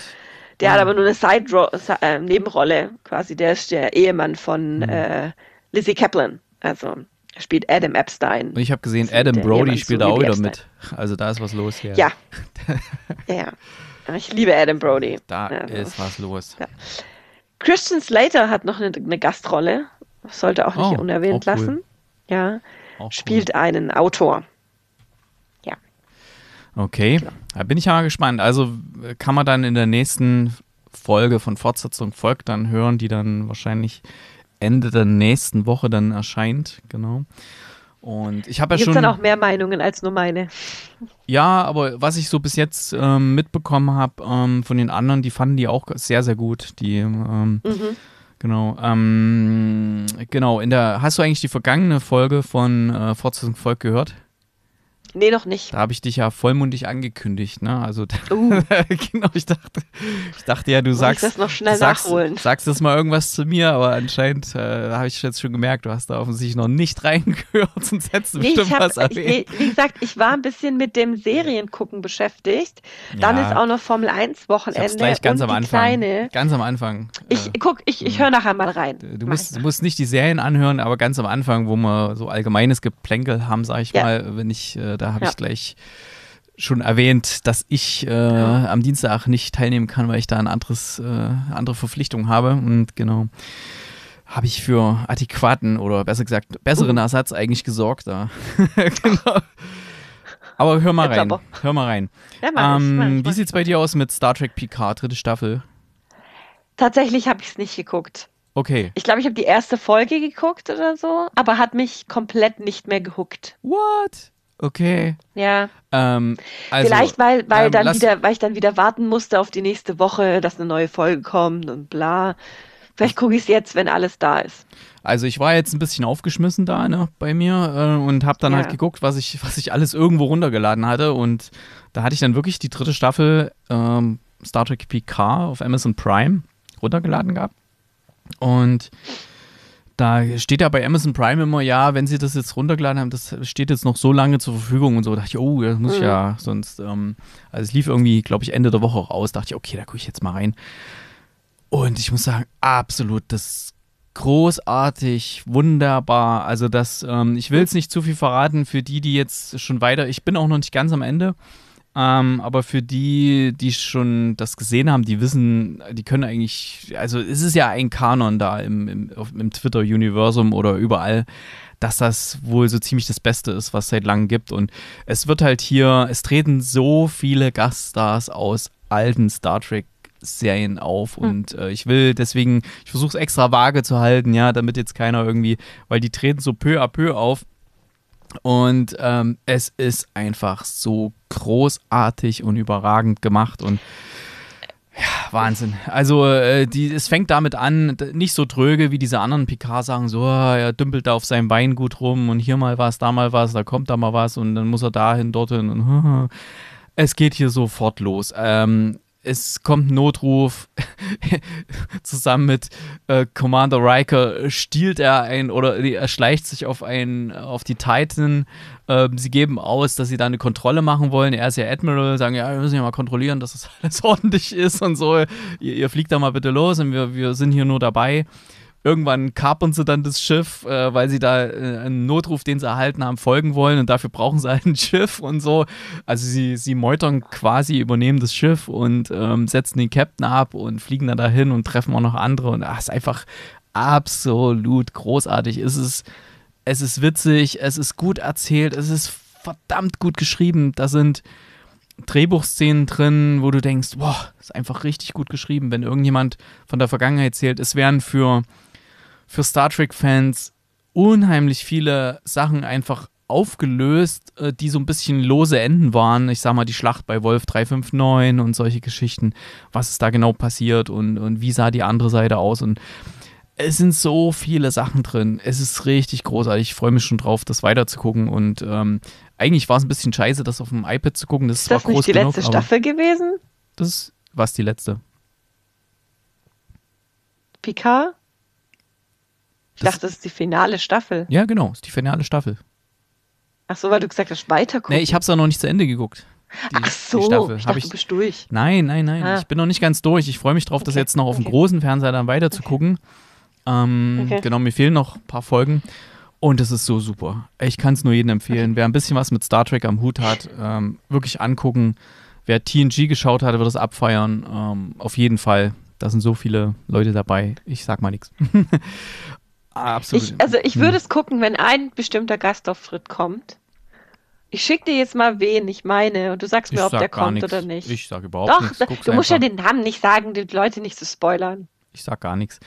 Der ja. hat aber nur eine Side-Nebenrolle, äh, quasi. Der ist der Ehemann von mhm. äh, Lizzie Kaplan. Also spielt Adam Epstein. Und ich habe gesehen, Adam Brody spielt da auch wieder mit. Also da ist was los hier. Ja. *laughs* ja. Ich liebe Adam Brody. Da also. ist was los. Ja. Christian Slater hat noch eine, eine Gastrolle. Sollte auch nicht oh, unerwähnt auch oh, cool. lassen. Ja. Auch oh, Spielt cool. einen Autor. Ja. Okay. Genau. Da bin ich ja mal gespannt. Also kann man dann in der nächsten Folge von Fortsetzung folgt dann hören, die dann wahrscheinlich Ende der nächsten Woche dann erscheint. Genau. Und ich habe ja schon. schon. dann auch mehr Meinungen als nur meine. Ja, aber was ich so bis jetzt ähm, mitbekommen habe ähm, von den anderen, die fanden die auch sehr, sehr gut. Die. Ähm, mhm. Genau. Ähm, genau. In der hast du eigentlich die vergangene Folge von äh, Fortsetzung Volk gehört? Nee, noch nicht. Da habe ich dich ja vollmundig angekündigt, ne? Also uh. genau, *laughs* ich dachte, ich dachte ja, du Muss sagst. Ich das noch schnell sagst, nachholen. Sagst jetzt mal irgendwas zu mir, aber anscheinend äh, habe ich jetzt schon gemerkt, du hast da offensichtlich noch nicht *laughs* reingehört, sonst hättest du nee, bestimmt hab, was erwähnt. Ich, wie gesagt, ich war ein bisschen mit dem Seriengucken beschäftigt. Dann ja. ist auch noch Formel 1 Wochenende. Ich gleich ganz am Anfang. Kleine. Ganz am Anfang. Ich äh, guck, ich, ich höre nachher mal rein. Du musst, du musst nicht die Serien anhören, aber ganz am Anfang, wo wir so allgemeines Geplänkel haben, sage ich ja. mal, wenn ich äh, da da habe ja. ich gleich schon erwähnt, dass ich äh, ja. am Dienstag nicht teilnehmen kann, weil ich da eine anderes, äh, andere Verpflichtung habe. Und genau, habe ich für adäquaten oder besser gesagt besseren uh. Ersatz eigentlich gesorgt da. *laughs* genau. Aber hör mal rein. Hör mal rein. Ja, mach ähm, ich, mach wie sieht's bei dir aus mit Star Trek Picard, dritte Staffel? Tatsächlich habe ich es nicht geguckt. Okay. Ich glaube, ich habe die erste Folge geguckt oder so, aber hat mich komplett nicht mehr gehuckt. What? okay. Ja. Ähm, also, Vielleicht, weil, weil, ähm, dann wieder, weil ich dann wieder warten musste auf die nächste Woche, dass eine neue Folge kommt und bla. Vielleicht gucke ich es jetzt, wenn alles da ist. Also ich war jetzt ein bisschen aufgeschmissen da ne, bei mir äh, und habe dann halt ja. halt geguckt, was ich, was ich alles irgendwo runtergeladen hatte. Und da hatte ich dann wirklich die dritte Staffel ähm, Star Trek PK auf Amazon Prime runtergeladen gehabt. Und da steht ja bei Amazon Prime immer, ja, wenn sie das jetzt runtergeladen haben, das steht jetzt noch so lange zur Verfügung und so. Da dachte ich, oh, das muss ich mhm. ja sonst. Ähm, also es lief irgendwie, glaube ich, Ende der Woche raus. Da dachte ich, okay, da gucke ich jetzt mal rein. Und ich muss sagen, absolut, das ist großartig, wunderbar. Also das, ähm, ich will es mhm. nicht zu viel verraten für die, die jetzt schon weiter. Ich bin auch noch nicht ganz am Ende. Ähm, aber für die, die schon das gesehen haben, die wissen, die können eigentlich, also es ist ja ein Kanon da im, im, im Twitter-Universum oder überall, dass das wohl so ziemlich das Beste ist, was es seit langem gibt. Und es wird halt hier, es treten so viele Gaststars aus alten Star Trek Serien auf hm. und äh, ich will deswegen, ich versuche es extra vage zu halten, ja, damit jetzt keiner irgendwie, weil die treten so peu à peu auf und ähm, es ist einfach so großartig und überragend gemacht und ja, Wahnsinn. Also äh, die, es fängt damit an, nicht so dröge wie diese anderen picard sagen, so ah, er dümpelt da auf seinem gut rum und hier mal was, da mal was, da kommt da mal was und dann muss er dahin, dorthin und *laughs* es geht hier sofort los. Ähm, es kommt ein Notruf. *laughs* Zusammen mit äh, Commander Riker stiehlt er ein oder er schleicht sich auf einen, auf die Titan. Ähm, sie geben aus, dass sie da eine Kontrolle machen wollen. Er ist ja Admiral, sagen, ja, wir müssen ja mal kontrollieren, dass das *laughs* alles ordentlich ist und so. Ihr, ihr fliegt da mal bitte los und wir, wir sind hier nur dabei. Irgendwann kapern sie dann das Schiff, äh, weil sie da äh, einen Notruf, den sie erhalten haben, folgen wollen und dafür brauchen sie halt ein *laughs* Schiff und so. Also sie, sie meutern quasi, übernehmen das Schiff und ähm, setzen den Captain ab und fliegen dann dahin und treffen auch noch andere und ach, ist einfach absolut großartig. Es ist, es ist witzig, es ist gut erzählt, es ist verdammt gut geschrieben. Da sind Drehbuchszenen drin, wo du denkst, boah, ist einfach richtig gut geschrieben. Wenn irgendjemand von der Vergangenheit zählt, es wären für für Star Trek-Fans unheimlich viele Sachen einfach aufgelöst, äh, die so ein bisschen lose Enden waren. Ich sag mal, die Schlacht bei Wolf 359 und solche Geschichten, was ist da genau passiert und, und wie sah die andere Seite aus. Und es sind so viele Sachen drin. Es ist richtig großartig. Ich freue mich schon drauf, das weiterzugucken. Und ähm, eigentlich war es ein bisschen scheiße, das auf dem iPad zu gucken. Das ist das war nicht die genug, letzte Staffel gewesen? Das war die letzte. Picard? Ich das dachte, das ist die finale Staffel. Ja, genau, ist die finale Staffel. Ach so, weil du gesagt hast, weitergucken. Nee, ich hab's auch noch nicht zu Ende geguckt. Die, Ach so, die Staffel. ich dachte, ich, du bist durch. Nein, nein, nein, ah. ich bin noch nicht ganz durch. Ich freue mich drauf, okay. das jetzt noch auf okay. dem großen Fernseher dann weiter zu okay. gucken. Ähm, genau, mir fehlen noch ein paar Folgen. Und es ist so super. Ich kann es nur jedem empfehlen. Wer ein bisschen was mit Star Trek am Hut hat, ähm, wirklich angucken. Wer TNG geschaut hat, wird es abfeiern. Ähm, auf jeden Fall. Da sind so viele Leute dabei. Ich sag mal nichts. *laughs* Absolut. Ich, also ich würde hm. es gucken, wenn ein bestimmter Gastauftritt kommt. Ich schicke dir jetzt mal wen ich meine und du sagst mir, ich ob sag der kommt nix. oder nicht. Ich sage überhaupt nichts. Doch, du einfach. musst ja den Namen nicht sagen, die Leute nicht zu spoilern. Ich sag gar nichts.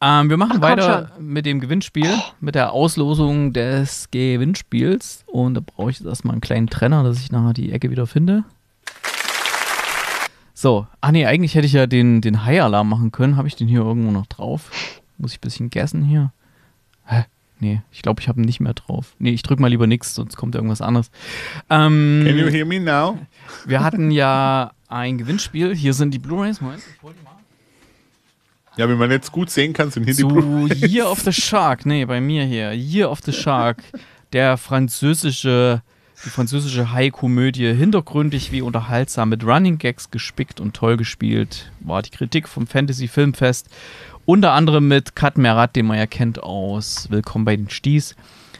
Ähm, wir machen Ach, weiter schon. mit dem Gewinnspiel, mit der Auslosung des Gewinnspiels. Und da brauche ich jetzt erstmal einen kleinen Trenner, dass ich nachher die Ecke wieder finde. So, ah nee, eigentlich hätte ich ja den, den High-Alarm machen können. Habe ich den hier irgendwo noch drauf? Muss ich ein bisschen gessen hier? Nee, ich glaube, ich habe nicht mehr drauf. Nee, ich drücke mal lieber nichts, sonst kommt irgendwas anderes. Ähm, Can you hear me now? Wir hatten ja ein Gewinnspiel. Hier sind die Blu-Rays. Moment, ich hol die mal. Ja, wenn man jetzt gut sehen kann, sind hier Zu die Blu-Rays. Year of the Shark. Nee, bei mir hier. Year of the Shark. Der französische, die französische High-Komödie. Hintergründig wie unterhaltsam mit Running Gags gespickt und toll gespielt. War die Kritik vom Fantasy Filmfest. Unter anderem mit Kat Merat, den man ja kennt aus Willkommen bei den Sties,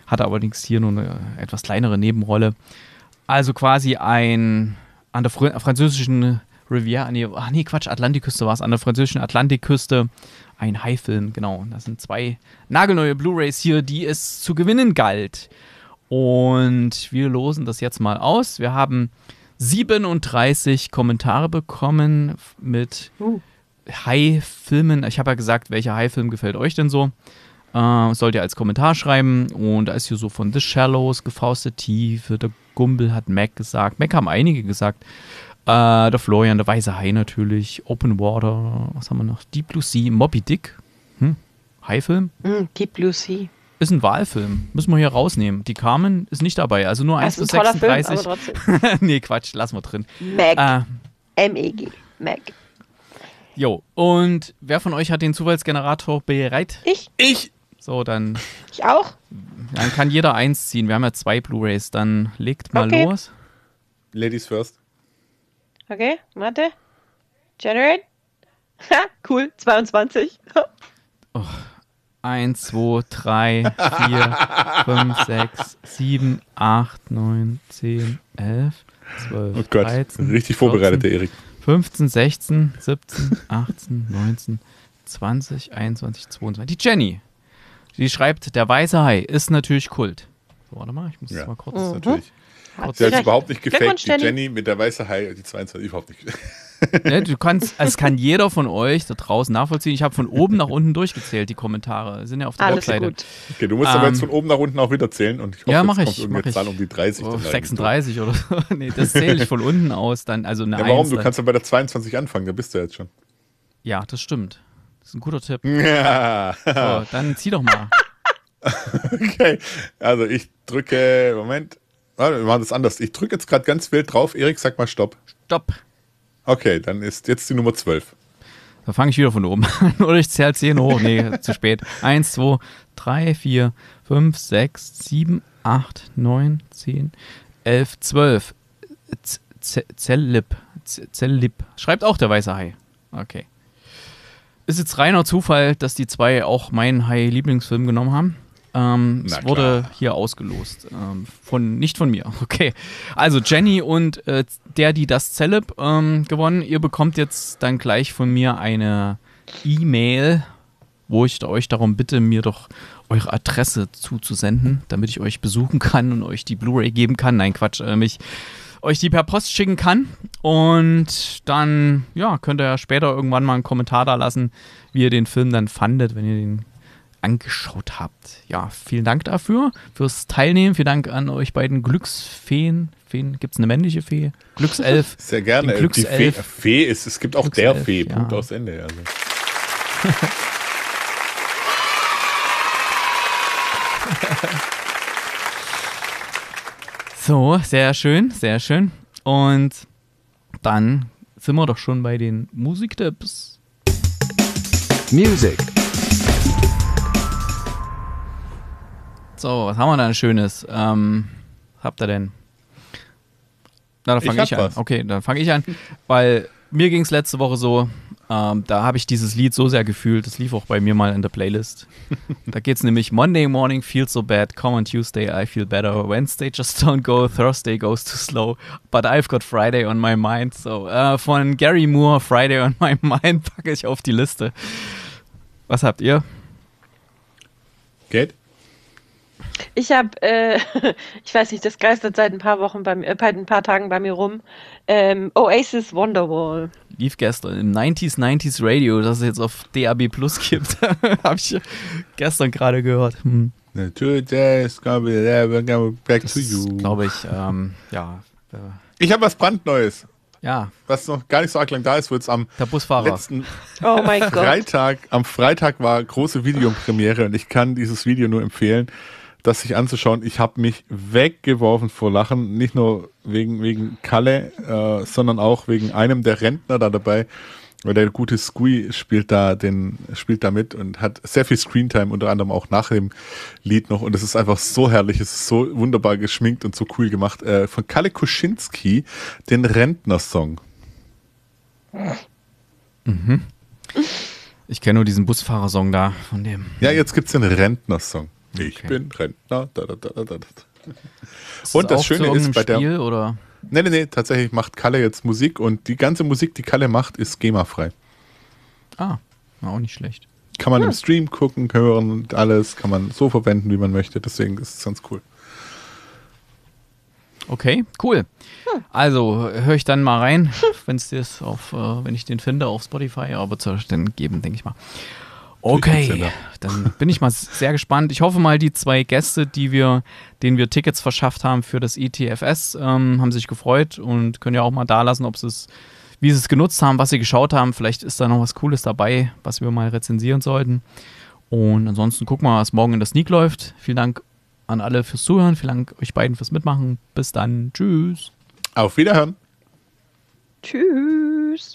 hatte allerdings hier nur eine etwas kleinere Nebenrolle. Also quasi ein an der französischen Riviera, nee, ach nee, Quatsch, Atlantikküste war es, an der französischen Atlantikküste ein Haifilm, genau. Das sind zwei nagelneue Blu-rays hier, die es zu gewinnen galt. Und wir losen das jetzt mal aus. Wir haben 37 Kommentare bekommen mit uh. High-Filmen. Ich habe ja gesagt, welcher High-Film gefällt euch denn so? Äh, sollt ihr als Kommentar schreiben. Und da ist hier so von The Shallows, Gefaustet Tiefe, der Gumbel hat Mac gesagt. Mac haben einige gesagt. Äh, der Florian, der Weiße Hai natürlich, Open Water, was haben wir noch? Deep Blue Sea, Moby Dick. Hm? Hai-Film? Mm, Deep Blue Sea. Ist ein Wahlfilm. Müssen wir hier rausnehmen. Die Carmen ist nicht dabei. Also nur 1 bis 36. Film, trotzdem. *laughs* nee, Quatsch, lassen wir drin. Mac. Äh, e Mac. Jo, und wer von euch hat den Zufallsgenerator bereit? Ich. Ich. So, dann. Ich auch. Dann kann jeder eins ziehen. Wir haben ja zwei Blu-Rays. Dann legt mal okay. los. Ladies first. Okay, warte. Generate. Ha, cool, 22. oh, 1, 2, 3, 4, 5, 6, 7, 8, 9, 10, 11, 12, oh Gott, 13. Richtig vorbereitet, der Erik. 15, 16, 17, 18, 19, 20, 21, 22. Die Jenny. Die schreibt, der weiße Hai ist natürlich Kult. So, warte mal, ich muss ja. mal kurz. Mhm. Natürlich. Hat sie hat überhaupt nicht gefaked, die Jenny mit der weiße Hai, die 22 überhaupt nicht. *laughs* ne, du kannst, also es kann jeder von euch da draußen nachvollziehen. Ich habe von oben nach unten durchgezählt, die Kommentare. Sind ja auf der Alles Webseite. Gut. Okay, du musst ähm, aber jetzt ähm, von oben nach unten auch wieder zählen und ich hoffe, ja, mach jetzt ich, kommt mach ich. Zahl um die 30. Oh, 36 ne? oder so. *laughs* nee, das zähle ich von unten aus dann. Also eine ja, warum? 1, du kannst ja bei der 22 anfangen, da bist du jetzt schon. Ja, das stimmt. Das ist ein guter Tipp. *laughs* Ja. So, dann zieh doch mal. *laughs* okay, also ich drücke, Moment, wir machen das anders. Ich drücke jetzt gerade ganz wild drauf. Erik, sag mal Stopp. Stopp. Okay, dann ist jetzt die Nummer 12. Dann fange ich wieder von oben an. *laughs* Oder ich zähle 10 hoch. Nee, *laughs* zu spät. 1, 2, 3, 4, 5, 6, 7, 8, 9, 10, 11, 12. Zellip. Zellip. Schreibt auch der weiße Hai. Okay. Ist jetzt reiner Zufall, dass die zwei auch meinen Hai-Lieblingsfilm genommen haben. Ähm, es wurde hier ausgelost. Ähm, von, nicht von mir. *laughs* Okay. Also Jenny und äh, der, die das Celeb ähm, gewonnen, ihr bekommt jetzt dann gleich von mir eine E-Mail, wo ich euch darum bitte, mir doch eure Adresse zuzusenden, damit ich euch besuchen kann und euch die Blu-ray geben kann. Nein, Quatsch, äh, mich euch die per Post schicken kann. Und dann, ja, könnt ihr ja später irgendwann mal einen Kommentar da lassen, wie ihr den Film dann fandet, wenn ihr den angeschaut habt. Ja, vielen Dank dafür, fürs Teilnehmen. Vielen Dank an euch beiden Glücksfeen. Feen, gibt es eine männliche Fee? Glückself. *laughs* Sehr gerne. Glückself. Die Fee, äh, Fee, ist, es gibt auch Glückself, der Fee. Ja. Punkt aus Ende. Also. *laughs* so, sehr schön, sehr schön. Und dann sind wir doch schon bei den Musiktipps. Music. So, was haben wir denn Schönes? Ähm, habt ihr denn? Na, dann fange ich, ich an. Was. Okay, dann fange ich an, weil mir ging es letzte Woche so, ähm, da habe ich dieses Lied so sehr gefühlt, das lief auch bei mir mal in der Playlist. da geht es nämlich Monday morning feels so bad, come on Tuesday I feel better, Wednesday just don't go, Thursday goes too slow, but I've got Friday on my mind. So, äh, von Gary Moore, Friday on my *laughs* mind packe ich auf die Liste. Was habt ihr? Geht? Ich habe, äh, *laughs* ich weiß nicht, das geistert seit ein paar Wochen, bei, äh, ein paar Tagen bei mir rum. Ähm, Oasis Wonderwall. Lief gestern im 90s, 90s Radio, das es jetzt auf DAB Plus gibt. *laughs* habe ich gestern gerade gehört. Hm. Days, back das to you. Glaube ich, ähm, ja. Äh, ich habe was brandneues. Ja. Was noch gar nicht so arg lang da ist, wird es am Der Busfahrer. letzten oh *laughs* Freitag, am Freitag war große Videopremiere und ich kann dieses Video nur empfehlen das sich anzuschauen. Ich habe mich weggeworfen vor Lachen, nicht nur wegen, wegen Kalle, äh, sondern auch wegen einem der Rentner da dabei. Weil der gute Squee spielt da, den, spielt da mit und hat sehr viel Screentime, unter anderem auch nach dem Lied noch. Und es ist einfach so herrlich, es ist so wunderbar geschminkt und so cool gemacht. Äh, von Kalle Kuschinski, den Rentner-Song. Mhm. Ich kenne nur diesen Busfahrersong da von dem. Ja, jetzt gibt es den Rentner-Song. Ich okay. bin Rentner. Da, da, da, da, das Und das Schöne ist bei Spiel, der. Oder? Nee, nee, nee, tatsächlich macht Kalle jetzt Musik und die ganze Musik, die Kalle macht, ist GEMA-frei. Ah, war auch nicht schlecht. Kann man ja. im Stream gucken, hören und alles, kann man so verwenden, wie man möchte, deswegen ist es ganz cool. Okay, cool. Hm. Also höre ich dann mal rein, *laughs* wenn's auf, äh, wenn ich den finde auf Spotify, aber zuerst den geben, denke ich mal. Okay, dann bin ich mal sehr gespannt. Ich hoffe mal, die zwei Gäste, die wir, denen wir Tickets verschafft haben für das ETFS, ähm, haben sich gefreut und können ja auch mal da lassen, ob sie es, wie sie es genutzt haben, was sie geschaut haben. Vielleicht ist da noch was Cooles dabei, was wir mal rezensieren sollten. Und ansonsten gucken wir mal, was morgen in der Sneak läuft. Vielen Dank an alle fürs Zuhören. Vielen Dank euch beiden fürs Mitmachen. Bis dann. Tschüss. Auf Wiederhören. Tschüss.